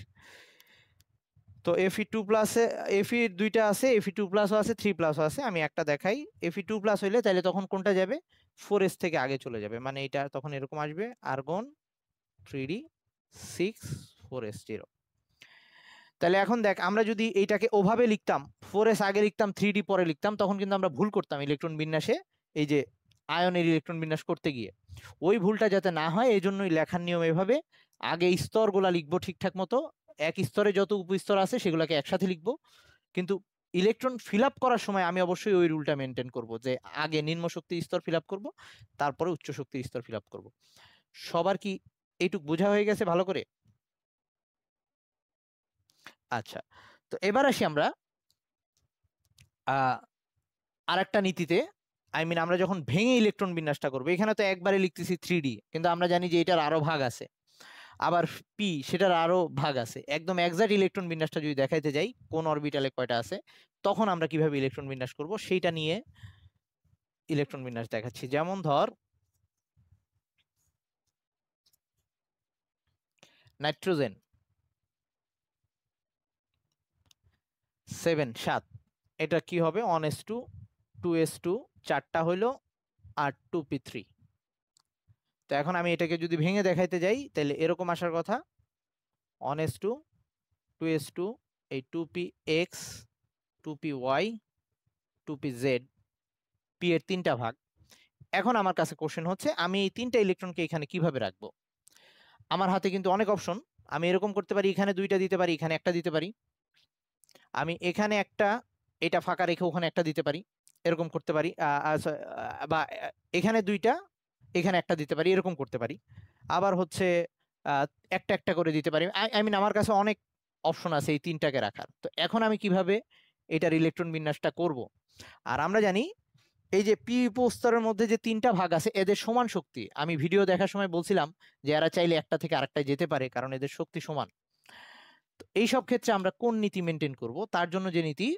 তো এফি টু প্লাসে এফি দুইটা আছে এফি টু প্লাসও আছে থ্রি প্লাসও আছে আমি একটা দেখাই এফি টু প্লাস হইলে তাহলে তখন কোনটা যাবে ফোর এস থেকে আগে চলে যাবে মানে এটা তখন এরকম আসবে argon three D six four S zero তাহলে এখন দেখ আমরা যদি এইটাকে ওভাবে লিখতাম ফোর এস আগে লিখতাম থ্রি ডি পরে লিখতাম তখন কিন্তু আমরা ভুল করতাম ইলেকট্রন বিন্যাসে এই যে আয়নের ইলেকট্রন বিন্যাস করতে গিয়ে ওই ভুলটা যাতে না হয় এই জন্যই লেখার নিয়ম এভাবে আগে স্তরগুলা লিখবো ঠিকঠাক মতো এক স্তরে যত উপস্তর আছে সেগুলোকে একসাথে লিখবো কিন্তু ইলেকট্রন ফিল করার সময় আমি অবশ্যই ওই রুলটা মেনটেন করব যে আগে নিম্ন শক্তি স্তর ফিল করব তারপরে উচ্চ শক্তি স্তর ফিল করব সবার কি এইটুক বোঝা হয়ে গেছে ভালো করে আচ্ছা তো এবার আসি আমরা আর একটা নীতিতে আই মিন আমরা যখন ভেঙে ইলেকট্রন বিন্যাসটা করবো এখানে তো একবারে লিখতেছি থ্রি কিন্তু আমরা জানি যে এটার আরও ভাগ আছে আবার পি সেটার আরও ভাগ আছে একদম একজাক্ট ইলেকট্রন বিন্যাসটা যদি দেখাইতে যাই কোন অরবিটালে কয়টা আছে তখন আমরা কিভাবে ইলেকট্রন বিন্যাস করব সেইটা নিয়ে ইলেকট্রন বিন্যাস দেখাচ্ছি যেমন ধর নাইট্রোজেন সেভেন সাত এটা কি হবে one S two two S two চারটা হইলো আর টু পি থ্রি তো এখন আমি এটাকে যদি ভেঙে দেখাইতে যাই তাহলে এরকম আসার কথা one S two two S two এই two P X two P Y two P Z P এর তিনটা ভাগ এখন আমার কাছে কোশ্চেন হচ্ছে আমি এই তিনটা ইলেকট্রনকে এখানে কিভাবে রাখবো আমার হাতে কিন্তু অনেক অপশন আমি এরকম করতে পারি এখানে দুইটা দিতে পারি এখানে একটা দিতে পারি আমি এখানে একটা এটা ফাঁকা রেখে ওখানে একটা দিতে পারি এরকম করতে পারি বা এখানে দুইটা এখানে একটা দিতে পারি এরকম করতে পারি আবার হচ্ছে একটা একটা করে দিতে পারি আই মিন আমার কাছে অনেক অপশন আছে এই তিনটাকে রাখার তো এখন আমি কিভাবে এটার ইলেকট্রন বিন্যাসটা করব। আর আমরা জানি এই যে পি উপস্তরের মধ্যে যে তিনটা ভাগ আছে এদের সমান শক্তি আমি ভিডিও দেখার সময় বলছিলাম যে এরা চাইলে একটা থেকে আরেকটায় যেতে পারে কারণ এদের শক্তি সমান এই সব ক্ষেত্রে আমরা কোন নীতি মেনটেন করব তার জন্য যে নীতি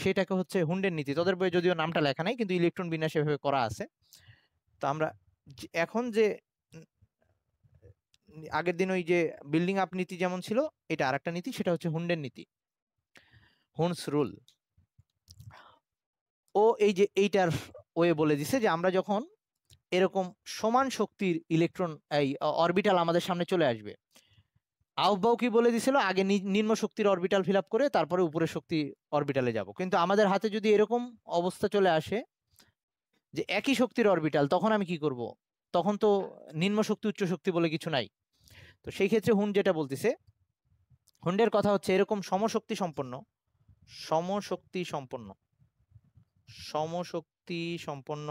সেটাকে হচ্ছে হুন্ডের নীতি তাদের বইয়ে যদিও নামটা লেখা নাই কিন্তু ইলেকট্রন বিন্যাস এভাবে করা আছে তো আমরা এখন যে আগের দিন ওই যে বিল্ডিং আপ নীতি যেমন ছিল এটা আর একটা নীতি সেটা হচ্ছে হুন্ডের নীতি হুন্স রুল ও এই যে এইটার ওয়ে বলে দিছে যে আমরা যখন এরকম সমান শক্তির ইলেকট্রন এই অরবিটাল আমাদের সামনে চলে আসবে আউবাউ কি বলে দিছিল আগে নিম্ন শক্তির অরবিটাল ফিল করে তারপরে উপরের শক্তি অরবিটালে যাব কিন্তু আমাদের হাতে যদি এরকম অবস্থা চলে আসে যে একই শক্তির অরবিটাল তখন আমি কি করব। তখন তো নিম্ন শক্তি উচ্চ শক্তি বলে কিছু নাই তো সেই ক্ষেত্রে হুন যেটা বলতেছে হুন্ডের কথা হচ্ছে এরকম সমশক্তি সম্পন্ন সমশক্তি সম্পন্ন সমশক্তি সম্পন্ন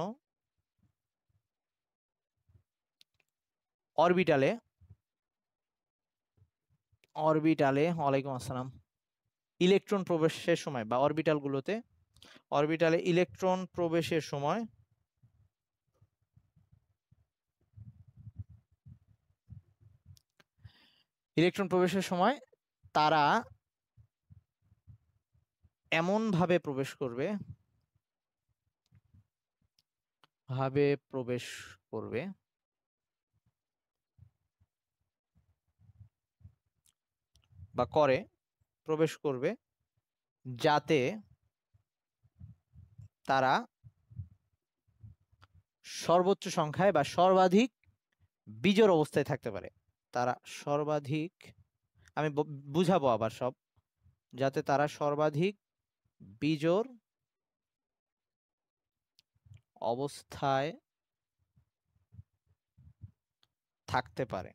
অরবিটালে অরবিটালে ওয়ালাইকুম আসসালাম ইলেকট্রন প্রবেশের সময় বা অরবিটালগুলোতে অরবিটালে ইলেকট্রন প্রবেশের সময় ইলেকট্রন প্রবেশের সময় তারা এমনভাবে প্রবেশ করবে ভাবে প্রবেশ করবে বা করে প্রবেশ করবে যাতে তারা সর্বোচ্চ সংখ্যায় বা সর্বাধিক বীজের অবস্থায় থাকতে পারে তারা সর্বাধিক আমি বুঝাবো আবার সব যাতে তারা সর্বাধিক বীজর অবস্থায় থাকতে পারে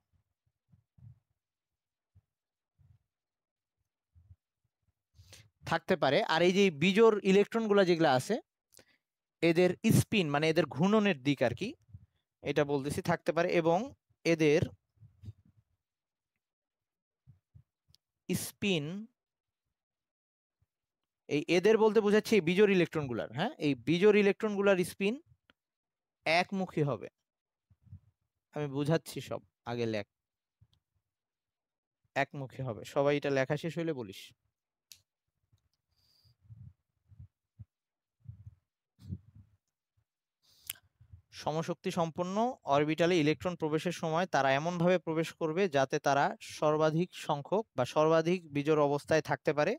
থাকতে পারে আর এই যে বিজোর ইলেকট্রনগুলো যেগুলো আছে এদের স্পিন মানে এদের ঘূর্ণনের দিক আর কি এটা বলতেছি থাকতে পারে এবং এদের স্পিন এই এদের বলতে বোঝাচ্ছে এই বিজোর ইলেকট্রনগুলার হ্যাঁ এই বিজোর ইলেকট্রনগুলার স্পিন একমুখী হবে আমি বুঝাচ্ছি সব আগে লেখ একমুখী হবে সবাই এটা লেখা শেষ হইলে বলিস সমশক্তি সম্পন্ন অরবিটালে ইলেকট্রন প্রবেশের সময় তারা এমনভাবে প্রবেশ করবে যাতে তারা সর্বাধিক সংখ্যক বা সর্বাধিক বিজোড় অবস্থায় থাকতে পারে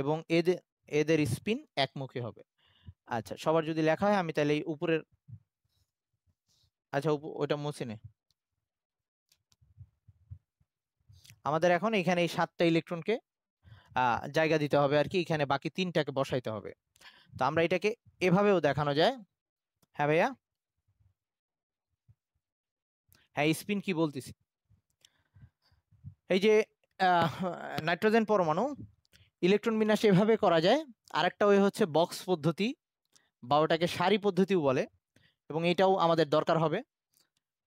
এবং এদের এদের স্পিন একমুখী হবে আচ্ছা সবার যদি লেখা হয় আমি তাহলে এই উপরের আচ্ছা ওটা মুছে আমাদের এখন এখানে এই সাতটা ইলেকট্রনকে জায়গা দিতে হবে আর কি এখানে বাকি তিনটাকে বসাইতে হবে তো আমরা এটাকে এভাবেও দেখানো যায় হ্যাঁ ভাইয়া হ্যাঁ স্পিন কি বলতেছি এই যে নাইট্রোজেন পরমাণু ইলেকট্রন বিন্যাস এভাবে করা যায় আরেকটা ওই হচ্ছে বক্স পদ্ধতি বা ওটাকে সারি পদ্ধতিও বলে এবং এটাও আমাদের দরকার হবে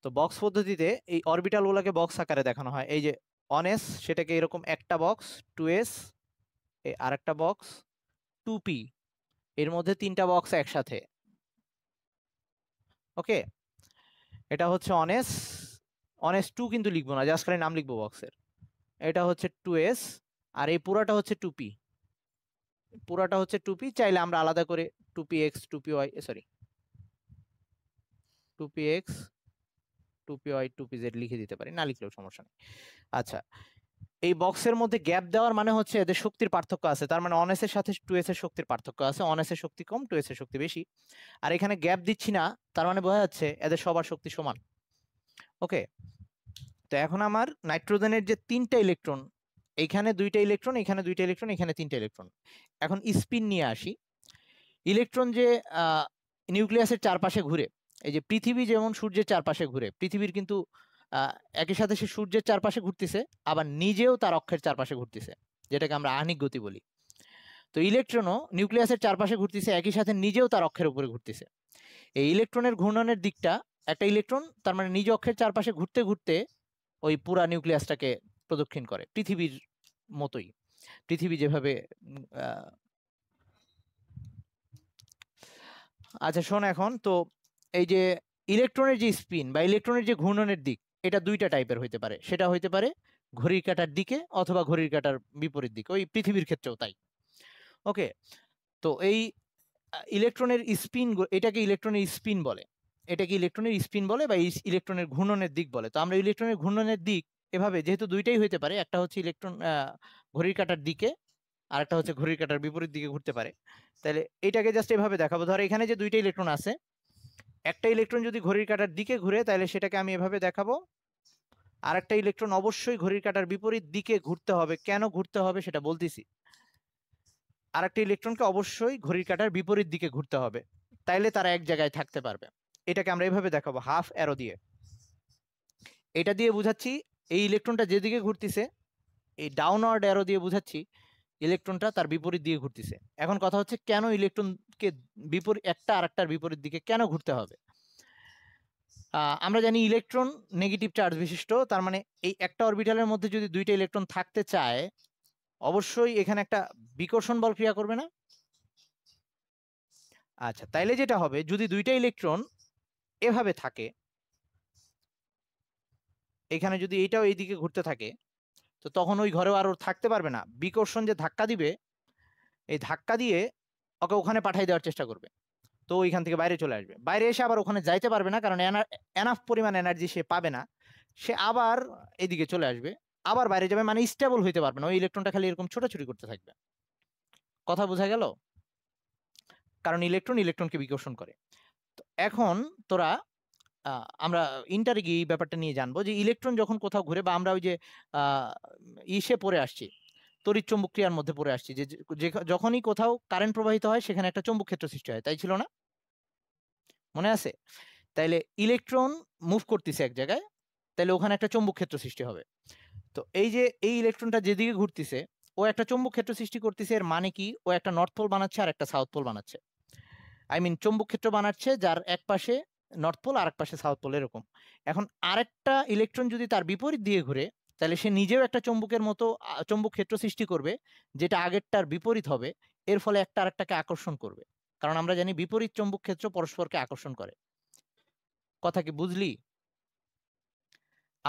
তো বক্স পদ্ধতিতে এই অরবিটালগুলোকে বক্স আকারে দেখানো হয় এই যে অনএস এস সেটাকে এরকম একটা বক্স টু এস এই একটা বক্স টু পি এর মধ্যে তিনটা বক্স একসাথে ওকে এটা হচ্ছে অনেস অন টু কিন্তু লিখবো না জাস্ট খালি নাম লিখবো বক্সের এটা হচ্ছে টু এস আর এই পুরাটা হচ্ছে টুপি পুরাটা হচ্ছে টুপি চাইলে আমরা আলাদা করে two P X two Y sorry two P X two P Y two Z লিখে দিতে পারি না লিখলেও সমস্যা নেই আচ্ছা এই বক্সের মধ্যে গ্যাপ দেওয়ার মানে হচ্ছে এদের শক্তির পার্থক্য আছে তার মানে অনেসের সাথে টু এস এর শক্তির পার্থক্য আছে অনেসের শক্তি কম টু এস এর শক্তি বেশি আর এখানে গ্যাপ দিচ্ছি না তার মানে বোঝা যাচ্ছে এদের সবার শক্তি সমান ওকে তো এখন আমার নাইট্রোজেনের যে তিনটা ইলেকট্রন এখানে দুইটা ইলেকট্রন এখানে দুইটা ইলেকট্রন এখানে তিনটা ইলেকট্রন এখন স্পিন নিয়ে আসি ইলেকট্রন যে নিউক্লিয়াসের চারপাশে ঘুরে এই যে পৃথিবী যেমন সূর্যের চারপাশে ঘুরে পৃথিবীর কিন্তু একই সাথে সে সূর্যের চারপাশে ঘুরতেছে আবার নিজেও তার অক্ষের চারপাশে ঘুরতেছে যেটাকে আমরা আহনিক গতি বলি তো ইলেকট্রনও নিউক্লিয়াসের চারপাশে ঘুরতেছে একই সাথে নিজেও তার অক্ষের উপরে ঘুরতেছে এই ইলেকট্রনের ঘূর্ণনের দিকটা একটা ইলেকট্রন তার মানে নিজ অক্ষের চারপাশে ঘুরতে ঘুরতে ওই পুরা নিউক্লিয়াসটাকে প্রদক্ষিণ করে পৃথিবীর মতোই পৃথিবী যেভাবে আচ্ছা শোন এখন তো এই যে ইলেকট্রনের যে স্পিন বা ইলেকট্রনের যে ঘূর্ণনের দিক এটা দুইটা টাইপের হইতে পারে সেটা হইতে পারে ঘড়ির কাটার দিকে অথবা ঘড়ির কাটার বিপরীত দিকে ওই পৃথিবীর ক্ষেত্রেও তাই ওকে তো এই ইলেকট্রনের স্পিন এটাকে ইলেকট্রনের স্পিন বলে এটাকে ইলেকট্রনের স্পিন বলে বা ইলেকট্রনের ঘূর্ণনের দিক বলে তো আমরা ইলেকট্রনের ঘূর্ণনের দিক এভাবে যেহেতু দুইটাই হইতে পারে একটা হচ্ছে ইলেকট্রন ঘড়ির কাটার দিকে আর একটা হচ্ছে ঘড়ির কাটার বিপরীত দিকে ঘুরতে পারে তাহলে এটাকে জাস্ট এভাবে দেখাবো ধর এখানে যে দুইটা ইলেকট্রন আছে একটা ইলেকট্রন যদি ঘড়ির কাটার দিকে ঘুরে তাহলে সেটাকে আমি এভাবে দেখাবো আর একটা ইলেকট্রন অবশ্যই ঘড়ির কাটার বিপরীত দিকে ঘুরতে হবে কেন ঘুরতে হবে সেটা বলতেছি আর একটা ইলেকট্রনকে অবশ্যই ঘড়ির কাটার বিপরীত দিকে ঘুরতে হবে তাইলে তারা এক জায়গায় থাকতে পারবে এটাকে আমরা এইভাবে দেখাবো হাফ অ্যারো দিয়ে এটা দিয়ে বুঝাচ্ছি এই ইলেকট্রনটা যেদিকে ঘুরতেছে এই ডাউনওয়ার্ড অ্যারো দিয়ে বুঝাচ্ছি ইলেকট্রনটা তার বিপরীত দিয়ে ঘুরতেছে এখন কথা হচ্ছে কেন ইলেকট্রনকে বিপরীত একটা আর একটার বিপরীত দিকে কেন ঘুরতে হবে আমরা জানি ইলেকট্রন নেগেটিভ চার্জ বিশিষ্ট তার মানে এই একটা অরবিটালের মধ্যে যদি দুইটা ইলেকট্রন থাকতে চায় অবশ্যই এখানে একটা বিকর্ষণ বল ক্রিয়া করবে না আচ্ছা তাইলে যেটা হবে যদি দুইটা ইলেকট্রন এভাবে থাকে এখানে যদি এইটাও এইদিকে ঘুরতে থাকে তো তখন ওই ঘরেও আর ওর থাকতে পারবে না বিকর্ষণ যে ধাক্কা দিবে এই ধাক্কা দিয়ে ওকে ওখানে পাঠিয়ে দেওয়ার চেষ্টা করবে তো ওইখান থেকে বাইরে চলে আসবে বাইরে এসে আবার ওখানে যাইতে পারবে না কারণ এনাফ পরিমাণ এনার্জি সে পাবে না সে আবার এদিকে চলে আসবে আবার বাইরে যাবে মানে স্টেবল হইতে পারবে না ওই ইলেকট্রনটা খালি এরকম ছোটাছুটি করতে থাকবে কথা বোঝা গেল কারণ ইলেকট্রন ইলেকট্রনকে বিকর্ষণ করে এখন তোরা আমরা ইন্টারে গিয়ে এই ব্যাপারটা নিয়ে জানবো যে ইলেকট্রন যখন কোথাও ঘুরে বা আমরা ওই যে ইসে পড়ে আসছি তড়িৎ চৌম্বক ক্রিয়ার মধ্যে পড়ে আসছি যে যখনই কোথাও কারেন্ট প্রবাহিত হয় সেখানে একটা চম্বুক ক্ষেত্র সৃষ্টি হয় তাই ছিল না মনে আছে তাইলে ইলেকট্রন মুভ করতেছে এক জায়গায় তাইলে ওখানে একটা চম্বুক ক্ষেত্র সৃষ্টি হবে তো এই যে এই ইলেকট্রনটা যেদিকে ঘুরতেছে ও একটা চৌম্বক ক্ষেত্র সৃষ্টি করতেছে এর মানে কি ও একটা নর্থ পোল বানাচ্ছে আর একটা সাউথ পোল বানাচ্ছে আই মিন চৌম্বক ক্ষেত্র বানাচ্ছে যার এক পাশে নর্থ পোল আর এক পাশে সাউথ পোল এরকম এখন আরেকটা ইলেকট্রন যদি তার বিপরীত দিয়ে ঘুরে তাহলে সে নিজেও একটা চৌম্বকের মতো চৌম্বক ক্ষেত্র সৃষ্টি করবে যেটা আগেরটার বিপরীত হবে এর ফলে একটা আরেকটাকে আকর্ষণ করবে কারণ আমরা জানি বিপরীত চৌম্বক ক্ষেত্র পরস্পরকে আকর্ষণ করে কথা কি বুঝলি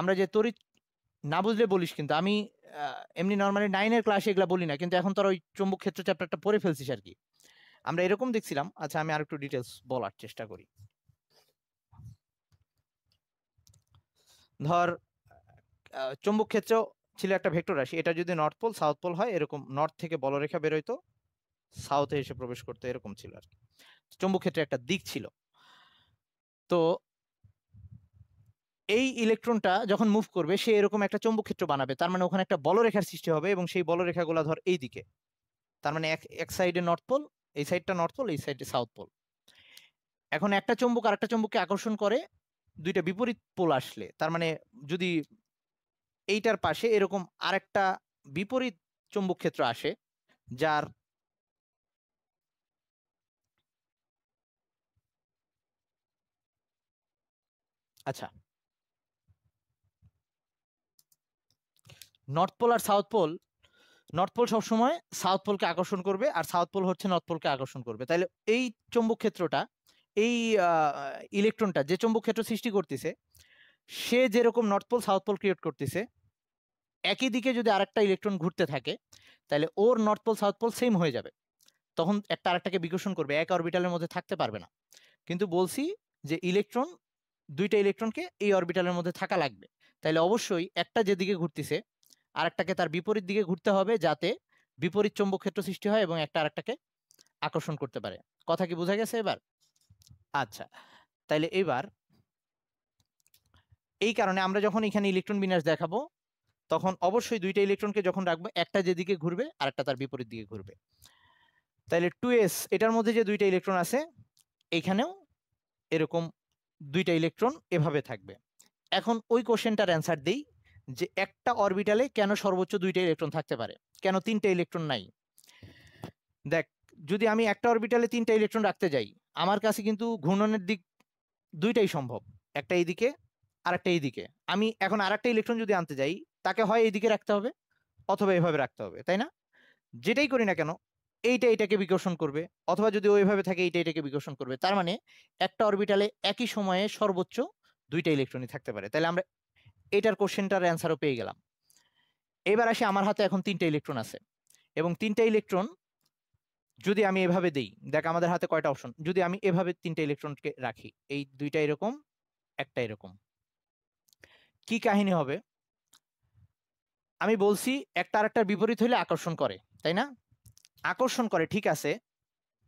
আমরা যে তড়িৎ না বুঝলে বলিস কিন্তু আমি এমনি নর্মালি নাইনের ক্লাসে এগুলা বলি না কিন্তু এখন তোর ওই চৌম্বক ক্ষেত্র চ্যাপ্টারটা পড়ে ফেলছিস আর কি আমরা এরকম দেখছিলাম আচ্ছা আমি আর একটু ডিটেলস বলার চেষ্টা করি ধর চুম্বক ক্ষেত্র ছিল একটা ভেক্টর রাশি এটা যদি নর্থ পোল সাউথ পোল হয় এরকম নর্থ থেকে বলরেখা বেরোইতো সাউথে এসে প্রবেশ করতে এরকম ছিল আর কি চুম্বক ক্ষেত্রে একটা দিক ছিল তো এই ইলেকট্রনটা যখন মুভ করবে সে এরকম একটা চুম্বক ক্ষেত্র বানাবে তার মানে ওখানে একটা বলরেখার সৃষ্টি হবে এবং সেই বলরেখাগুলো ধর এই দিকে তার মানে এক এক সাইডে নর্থ পোল এই সাইডটা নর্থ পোল এই সাইডে সাউথ পোল এখন একটা চুম্বক আর একটা চুম্বককে আকর্ষণ করে দুইটা বিপরীত পোল আসলে তার মানে যদি এইটার পাশে এরকম আরেকটা বিপরীত চুম্বক ক্ষেত্র আসে যার আচ্ছা নর্থ পোল আর সাউথ পোল নর্থ পোল সবসময় সাউথ পোলকে আকর্ষণ করবে আর সাউথ পোল হচ্ছে নর্থ পোলকে আকর্ষণ করবে তাহলে এই চৌম্বক ক্ষেত্রটা এই ইলেকট্রনটা যে চৌম্বক ক্ষেত্র সৃষ্টি করতেছে সে যেরকম north pole south pole create করতেছে একই দিকে যদি আরেকটা ইলেকট্রন ঘুরতে থাকে তাহলে ওর north pole south pole same হয়ে যাবে তখন একটা আরেকটাকে বিকর্ষণ করবে এক অরবিটালের মধ্যে থাকতে পারবে না কিন্তু বলছি যে ইলেকট্রন দুইটা ইলেকট্রনকে এই অরবিটালের মধ্যে থাকা লাগবে তাহলে অবশ্যই একটা যেদিকে ঘুরতেছে আরেকটাকে তার বিপরীত দিকে ঘুরতে হবে যাতে বিপরীত চৌম্বক ক্ষেত্র সৃষ্টি হয় এবং একটা আরেকটাকে আকর্ষণ করতে পারে কথা কি বোঝা গেছে এবার আচ্ছা তাইলে এবার এই কারণে আমরা যখন এখানে ইলেকট্রন বিন্যাস দেখাবো তখন অবশ্যই দুইটা ইলেকট্রনকে যখন রাখবো একটা যেদিকে ঘুরবে আর একটা তার বিপরীত দিকে ঘুরবে তাইলে টু এস এটার মধ্যে যে দুইটা ইলেকট্রন আছে এইখানেও এরকম দুইটা ইলেকট্রন এভাবে থাকবে এখন ওই কোশ্চেনটার অ্যান্সার দিই যে একটা অরবিটালে কেন সর্বোচ্চ দুইটা ইলেকট্রন থাকতে পারে কেন তিনটা ইলেকট্রন নাই দেখ যদি আমি একটা অরবিটালে তিনটা ইলেকট্রন রাখতে যাই আমার কাছে কিন্তু ঘূর্ণনের দিক দুইটাই সম্ভব একটা এইদিকে আর একটা এইদিকে আমি এখন আর একটা ইলেকট্রন যদি আনতে যাই তাকে হয় এইদিকে রাখতে হবে অথবা এভাবে রাখতে হবে তাই না যেটাই করি না কেন এইটা এটাকে বিকর্ষণ করবে অথবা যদি ওইভাবে থাকে এইটা এটাকে বিকর্ষণ করবে তার মানে একটা অরবিটালে একই সময়ে সর্বোচ্চ দুইটা ইলেকট্রনই থাকতে পারে তাহলে আমরা এটার কোশ্চেনটার অ্যান্সারও পেয়ে গেলাম এবার আসি আমার হাতে এখন তিনটা ইলেকট্রন আছে এবং তিনটা ইলেকট্রন যদি আমি এভাবে দিই দেখ আমাদের হাতে কয়টা অপশন যদি আমি এভাবে তিনটা ইলেকট্রনকে রাখি এই দুইটা এরকম একটা এরকম কি কাহিনী হবে আমি বলছি একটা আর একটার বিপরীত হলে আকর্ষণ করে তাই না আকর্ষণ করে ঠিক আছে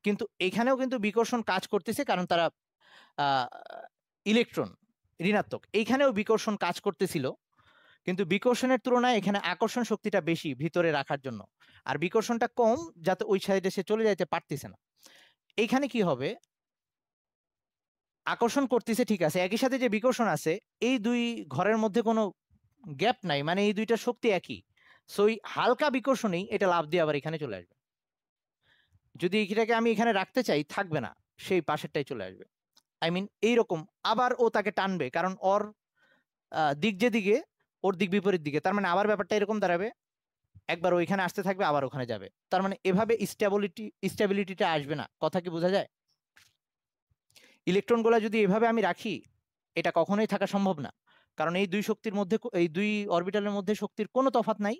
কিন্তু এখানেও কিন্তু বিকর্ষণ কাজ করতেছে কারণ তারা ইলেকট্রন ঋণাত্মক এইখানেও বিকর্ষণ কাজ করতেছিল কিন্তু বিকর্ষণের তুলনায় এখানে আকর্ষণ শক্তিটা বেশি ভিতরে রাখার জন্য আর বিকর্ষণটা কম যাতে ওই সাইডে সে চলে যাইতে পারতেছে না এইখানে কি হবে আকর্ষণ করতেছে ঠিক আছে একই সাথে যে বিকর্ষণ আছে এই দুই ঘরের মধ্যে কোনো গ্যাপ নাই মানে এই দুইটা শক্তি একই সো হালকা বিকর্ষণেই এটা লাভ দিয়ে আবার এখানে চলে আসবে যদি এটাকে আমি এখানে রাখতে চাই থাকবে না সেই পাশেরটাই চলে আসবে আই মিন এইরকম আবার ও তাকে টানবে কারণ ওর দিক যেদিকে ওর দিক বিপরীত দিকে তার মানে আবার ব্যাপারটা এরকম দাঁড়াবে একবার ওইখানে আসতে থাকবে আবার ওখানে যাবে তার মানে এভাবে স্ট্যাবিলিটি স্ট্যাবিলিটিটা আসবে না কথা কি বোঝা যায় ইলেকট্রনগুলো যদি এভাবে আমি রাখি এটা কখনোই থাকা সম্ভব না কারণ এই দুই শক্তির মধ্যে এই দুই অরবিটালের মধ্যে শক্তির কোনো তফাত নাই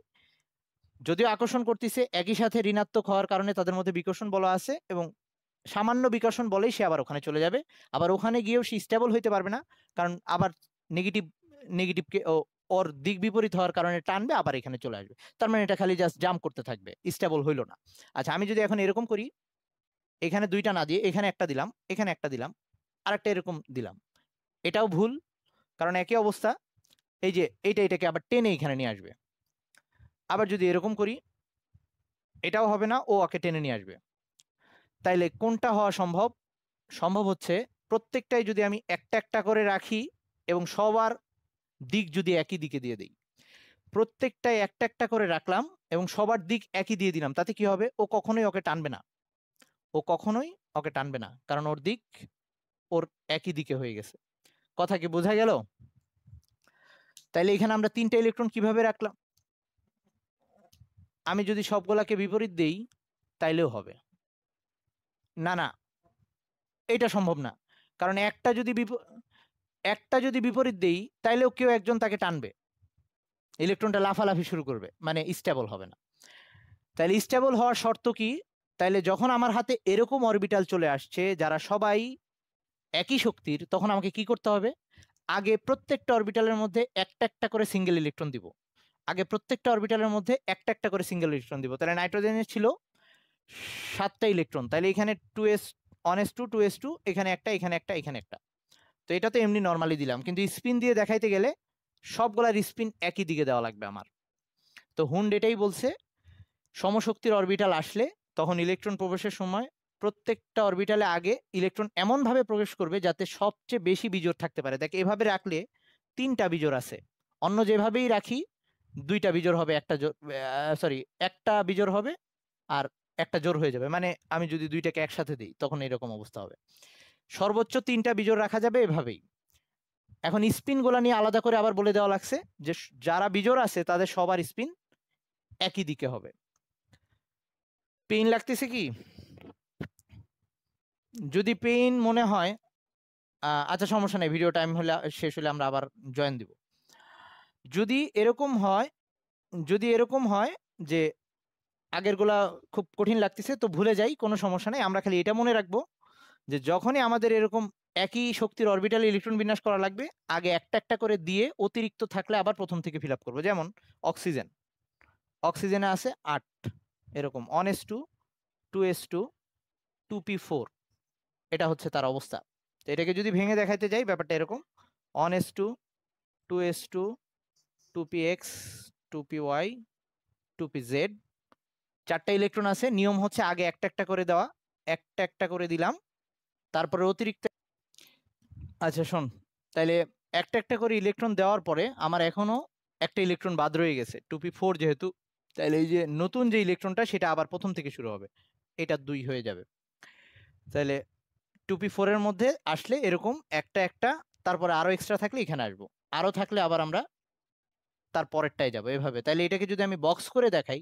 যদিও আকর্ষণ করতেছে একই সাথে ঋণাত্মক হওয়ার কারণে তাদের মধ্যে বিকর্ষণ বলা আছে এবং সামান্য বিকাশন বলেই সে আবার ওখানে চলে যাবে আবার ওখানে গিয়েও সে স্টেবল হইতে পারবে না কারণ আবার নেগেটিভ নেগেটিভকে ওর দিক বিপরীত হওয়ার কারণে টানবে আবার এখানে চলে আসবে তার মানে এটা খালি জাস্ট জাম্প করতে থাকবে স্টেবল হইল না আচ্ছা আমি যদি এখন এরকম করি এখানে দুইটা না দিয়ে এখানে একটা দিলাম এখানে একটা দিলাম আর একটা এরকম দিলাম এটাও ভুল কারণ একই অবস্থা এই যে এইটা এটাকে আবার টেনে এখানে নিয়ে আসবে আবার যদি এরকম করি এটাও হবে না ও ওকে টেনে নিয়ে আসবে তাইলে কোনটা হওয়া সম্ভব সম্ভব হচ্ছে প্রত্যেকটাই যদি আমি একটা একটা করে রাখি এবং সবার দিক যদি একই দিকে দিয়ে দিই প্রত্যেকটাই একটা একটা করে রাখলাম এবং সবার দিক একই দিয়ে দিলাম তাতে কি হবে ও কখনোই ওকে টানবে না ও কখনোই ওকে টানবে না কারণ ওর দিক ওর একই দিকে হয়ে গেছে কথা কি বোঝা গেল তাইলে এখানে আমরা তিনটা ইলেকট্রন কিভাবে রাখলাম আমি যদি সবগুলাকে বিপরীত দেই তাইলেও হবে না না এটা সম্ভব না কারণ একটা যদি একটা যদি বিপরীত দেই তাইলেও কেউ একজন তাকে টানবে ইলেকট্রনটা লাফালাফি শুরু করবে মানে স্টেবল হবে না তাইলে স্টেবল হওয়ার শর্ত কি তাইলে যখন আমার হাতে এরকম অরবিটাল চলে আসছে যারা সবাই একই শক্তির তখন আমাকে কি করতে হবে আগে প্রত্যেকটা অরবিটালের মধ্যে একটা একটা করে সিঙ্গেল ইলেকট্রন দিব আগে প্রত্যেকটা অরবিটালের মধ্যে একটা একটা করে সিঙ্গেল ইলেকট্রন দিব তাহলে নাইট্রোজেনের ছিল সাতটা ইলেকট্রন তাহলে এখানে two S one S two two S two এখানে একটা এখানে একটা এখানে একটা তো এটা তো এমনি নর্মালি দিলাম কিন্তু স্পিন দিয়ে দেখাইতে গেলে সবগুলার স্পিন একই দিকে দেওয়া লাগবে আমার তো হুন্ড এটাই বলছে সমশক্তির অরবিটাল আসলে তখন ইলেকট্রন প্রবেশের সময় প্রত্যেকটা অরবিটালে আগে ইলেকট্রন এমনভাবে প্রবেশ করবে যাতে সবচেয়ে বেশি বিজোর থাকতে পারে দেখ এভাবে রাখলে তিনটা বিজোর আছে অন্য যেভাবেই রাখি দুইটা বিজোর হবে একটা সরি একটা বিজোর হবে আর একটা জোর হয়ে যাবে মানে আমি যদি দুইটাকে একসাথে দিই তখন এরকম অবস্থা হবে সর্বোচ্চ তিনটা বিজোড় রাখা যাবে এভাবেই এখন স্পিনগুলো নিয়ে আলাদা করে আবার বলে দেওয়া লাগছে যে যারা বিজোড় আছে তাদের সবার স্পিন একই দিকে হবে পেইন লাগতেছে কি যদি পেইন মনে হয় আচ্ছা সমস্যা নেই ভিডিও টাইম হলে শেষ হলে আমরা আবার জয়েন দিব যদি এরকম হয় যদি এরকম হয় যে আগেরগুলা খুব কঠিন লাগতেছে তো ভুলে যাই কোনো সমস্যা নেই আমরা খালি এটা মনে রাখবো যে যখনই আমাদের এরকম একই শক্তির অরবিটাল ইলেকট্রন বিন্যাস করা লাগবে আগে একটা একটা করে দিয়ে অতিরিক্ত থাকলে আবার প্রথম থেকে ফিল আপ করবো যেমন অক্সিজেন অক্সিজেনে আছে আট এরকম one S two two S two two P four এটা হচ্ছে তার অবস্থা তো এটাকে যদি ভেঙে দেখাইতে যাই ব্যাপারটা এরকম one S two two S two two P X two P Y two P Z চারটা ইলেকট্রন আছে নিয়ম হচ্ছে আগে একটা একটা করে দেওয়া একটা একটা করে দিলাম তারপরে অতিরিক্ত আচ্ছা শোন তাইলে একটা একটা করে ইলেকট্রন দেওয়ার পরে আমার এখনও একটা ইলেকট্রন বাদ রয়ে গেছে টুপি ফোর যেহেতু তাইলে এই যে নতুন যে ইলেকট্রনটা সেটা আবার প্রথম থেকে শুরু হবে এটা দুই হয়ে যাবে তাইলে টুপি ফোরের মধ্যে আসলে এরকম একটা একটা তারপরে আরও এক্সট্রা থাকলে এখানে আসবো আরও থাকলে আবার আমরা তার পরেরটায় যাবো এভাবে তাইলে এটাকে যদি আমি বক্স করে দেখাই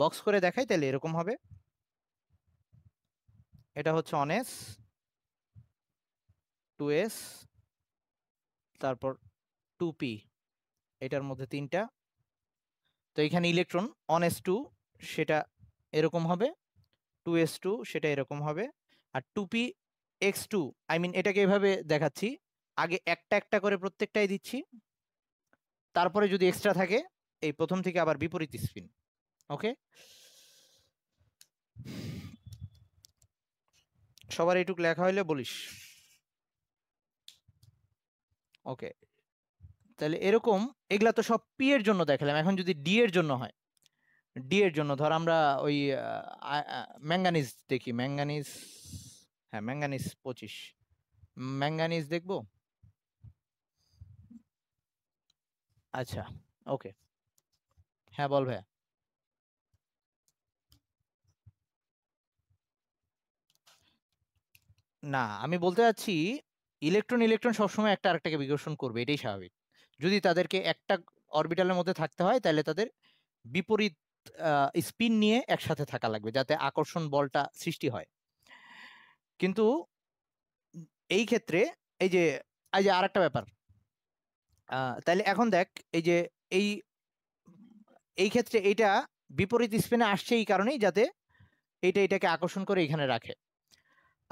বক্স করে দেখাই তাহলে এরকম হবে এটা হচ্ছে এস টু এস তারপর টু পি এটার মধ্যে তিনটা তো এখানে ইলেকট্রন এস টু সেটা এরকম হবে টু এস টু সেটা এরকম হবে আর two P X two I mean এটাকে এভাবে দেখাচ্ছি আগে একটা একটা করে প্রত্যেকটাই দিচ্ছি তারপরে যদি এক্সট্রা থাকে এই প্রথম থেকে আবার বিপরীত স্পিন ওকে সবার এইটুক লেখা হইলে বলিস ওকে তাহলে এরকম এগুলা তো সব পি এর জন্য দেখালাম এখন যদি ডি এর জন্য হয় ডি এর জন্য ধর আমরা ওই ম্যাঙ্গানিজ দেখি ম্যাঙ্গানিজ হ্যাঁ ম্যাঙ্গানিজ পঁচিশ ম্যাঙ্গানিজ দেখব আচ্ছা ওকে হ্যাঁ বল ভাইয়া না আমি বলতে চাচ্ছি ইলেকট্রন ইলেকট্রন সবসময় একটা আরেকটাকে বিকর্ষণ করবে এটাই স্বাভাবিক যদি তাদেরকে একটা অরবিটালের মধ্যে থাকতে হয় তাহলে তাদের বিপরীত স্পিন নিয়ে একসাথে থাকা লাগবে যাতে আকর্ষণ বলটা সৃষ্টি হয় কিন্তু এই ক্ষেত্রে এই যে এই যে আর একটা ব্যাপার তাহলে এখন দেখ এই যে এই এই ক্ষেত্রে এটা বিপরীত স্পিনে আসছে এই কারণেই যাতে এটা এটাকে আকর্ষণ করে এখানে রাখে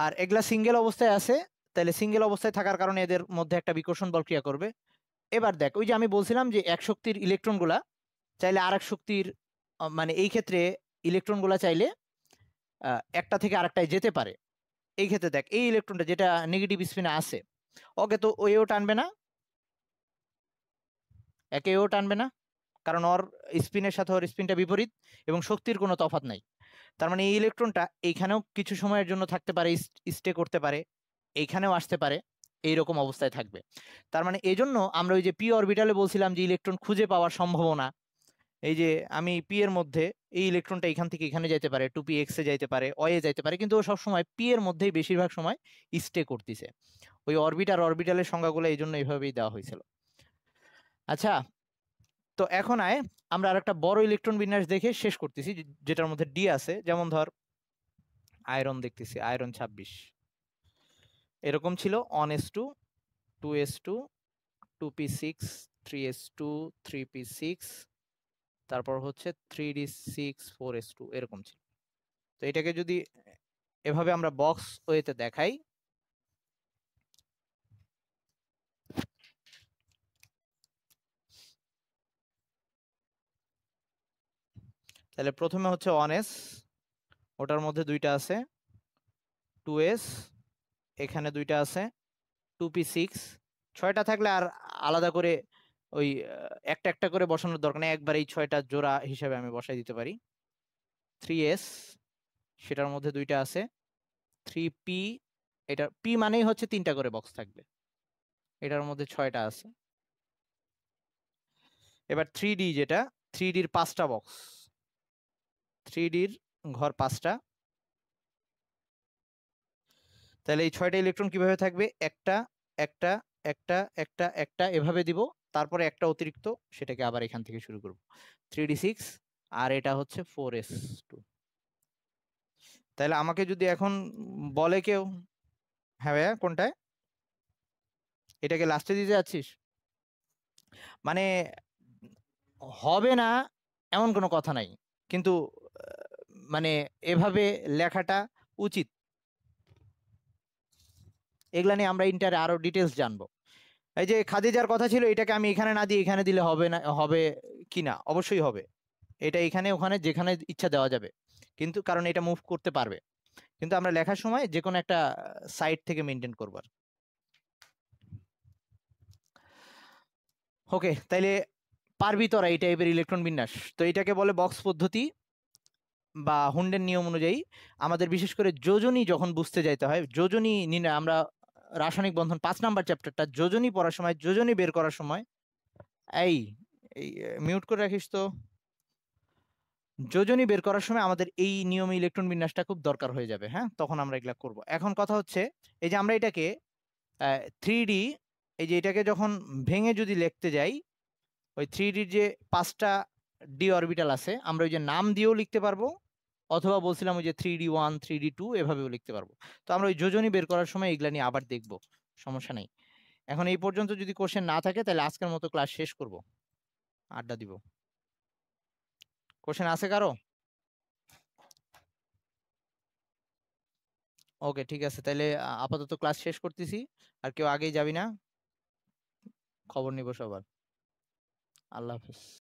আর এগুলা সিঙ্গেল অবস্থায় আছে তাহলে সিঙ্গেল অবস্থায় থাকার কারণে এদের মধ্যে একটা বিকর্ষণ বল ক্রিয়া করবে এবার দেখ ওই যে আমি বলছিলাম যে এক শক্তির ইলেকট্রনগুলা চাইলে আর এক শক্তির মানে এই ক্ষেত্রে ইলেকট্রনগুলা চাইলে একটা থেকে আরেকটায় যেতে পারে এই ক্ষেত্রে দেখ এই ইলেকট্রনটা যেটা নেগেটিভ স্পিনে আছে ওকে তো ওয়েও টানবে না একেও টানবে না কারণ ওর স্পিনের সাথে ওর স্পিনটা বিপরীত এবং শক্তির কোনো তফাত নাই তার মানে এই ইলেকট্রনটা এইখানেও কিছু সময়ের জন্য থাকতে পারে স্টে করতে পারে এইখানেও আসতে পারে এই রকম অবস্থায় থাকবে তার মানে এই জন্য আমরা ওই যে পি অরবিটালে বলছিলাম যে ইলেকট্রন খুঁজে পাওয়ার সম্ভাবনা এই যে আমি পি এর মধ্যে এই ইলেকট্রনটা এখান থেকে এখানে যাইতে পারে টু পি এ যাইতে পারে অয়ে যাইতে পারে কিন্তু ও সবসময় পি এর মধ্যেই বেশিরভাগ সময় স্টে করতেছে ওই অরবিটার অরবিটালের সংজ্ঞাগুলো এই জন্য এইভাবেই দেওয়া হয়েছিল আচ্ছা তো এখন আয় আমরা আর একটা বড় ইলেকট্রন বিন্যাস দেখে শেষ করতেছি যেটার মধ্যে ডি আছে যেমন ধর আয়রন দেখতেছি আয়রন ২৬ এরকম ছিল one S two two S two two P six three S two three P six তারপর হচ্ছে three D six four S two এরকম ছিল তো এটাকে যদি এভাবে আমরা বক্স ওয়েতে দেখাই তাহলে প্রথমে হচ্ছে ওয়ান এস ওটার মধ্যে দুইটা আছে টু এস এখানে দুইটা আছে টু পি সিক্স ছয়টা থাকলে আর আলাদা করে ওই একটা একটা করে বসানোর দরকার নেই একবার এই ছয়টা জোড়া হিসাবে আমি বসাই দিতে পারি থ্রি এস সেটার মধ্যে দুইটা আছে থ্রি পি এটা পি মানেই হচ্ছে তিনটা করে বক্স থাকবে এটার মধ্যে ছয়টা আছে এবার থ্রি ডি যেটা থ্রি ডির পাঁচটা বক্স থ্রি ডির ঘর পাঁচটা তাহলে এই ছয়টা ইলেকট্রন কিভাবে থাকবে একটা একটা একটা একটা একটা এভাবে দিব তারপরে একটা অতিরিক্ত সেটাকে আবার এখান থেকে শুরু করব থ্রি ডি সিক্স আর এটা হচ্ছে ফোর এস টু তাহলে আমাকে যদি এখন বলে কেউ হ্যাঁ ভাইয়া কোনটায় এটাকে লাস্টে দিতে যাচ্ছিস মানে হবে না এমন কোনো কথা নাই কিন্তু মানে এভাবে লেখাটা উচিত এগুলা নিয়ে আমরা ইন্টারে আরো ডিটেলস জানবো এই যে খাদিজার কথা ছিল এটাকে আমি এখানে না দিয়ে এখানে দিলে হবে না হবে কিনা অবশ্যই হবে এটা এখানে ওখানে যেখানে ইচ্ছা দেওয়া যাবে কিন্তু কারণ এটা মুভ করতে পারবে কিন্তু আমরা লেখার সময় যে কোনো একটা সাইট থেকে মেনটেন করবো আর ওকে তাইলে পারবি তোরা এই টাইপের ইলেকট্রন বিন্যাস তো এটাকে বলে বক্স পদ্ধতি বা হুন্ডের নিয়ম অনুযায়ী আমাদের বিশেষ করে যোজনী যখন বুঝতে যাইতে হয় যোজনী নির্ণয় আমরা রাসায়নিক বন্ধন পাঁচ নাম্বার চ্যাপ্টারটা যোজনী পড়ার সময় যোজনী বের করার সময় এই মিউট করে রাখিস তো যোজনী বের করার সময় আমাদের এই নিয়মে ইলেকট্রন বিন্যাসটা খুব দরকার হয়ে যাবে হ্যাঁ তখন আমরা এগুলা করব এখন কথা হচ্ছে এই যে আমরা এটাকে থ্রি এই যে এটাকে যখন ভেঙে যদি লিখতে যাই ওই থ্রি যে পাঁচটা ডি অরবিটাল আছে আমরা ওই যে নাম দিয়েও লিখতে পারবো অথবা বলছিলাম ওই যে three D one three D two এভাবেও লিখতে পারবো তো আমরা ওই যোজনী বের করার সময় এগুলা নিয়ে আবার দেখব সমস্যা নেই এখন এই পর্যন্ত যদি কোশ্চেন না থাকে তাহলে আজকের মতো ক্লাস শেষ করব আড্ডা দিব কোশ্চেন আছে কারো ওকে ঠিক আছে তাহলে আপাতত ক্লাস শেষ করতেছি আর কেউ আগেই যাবি না খবর নিব সবার আল্লাহ হাফিজ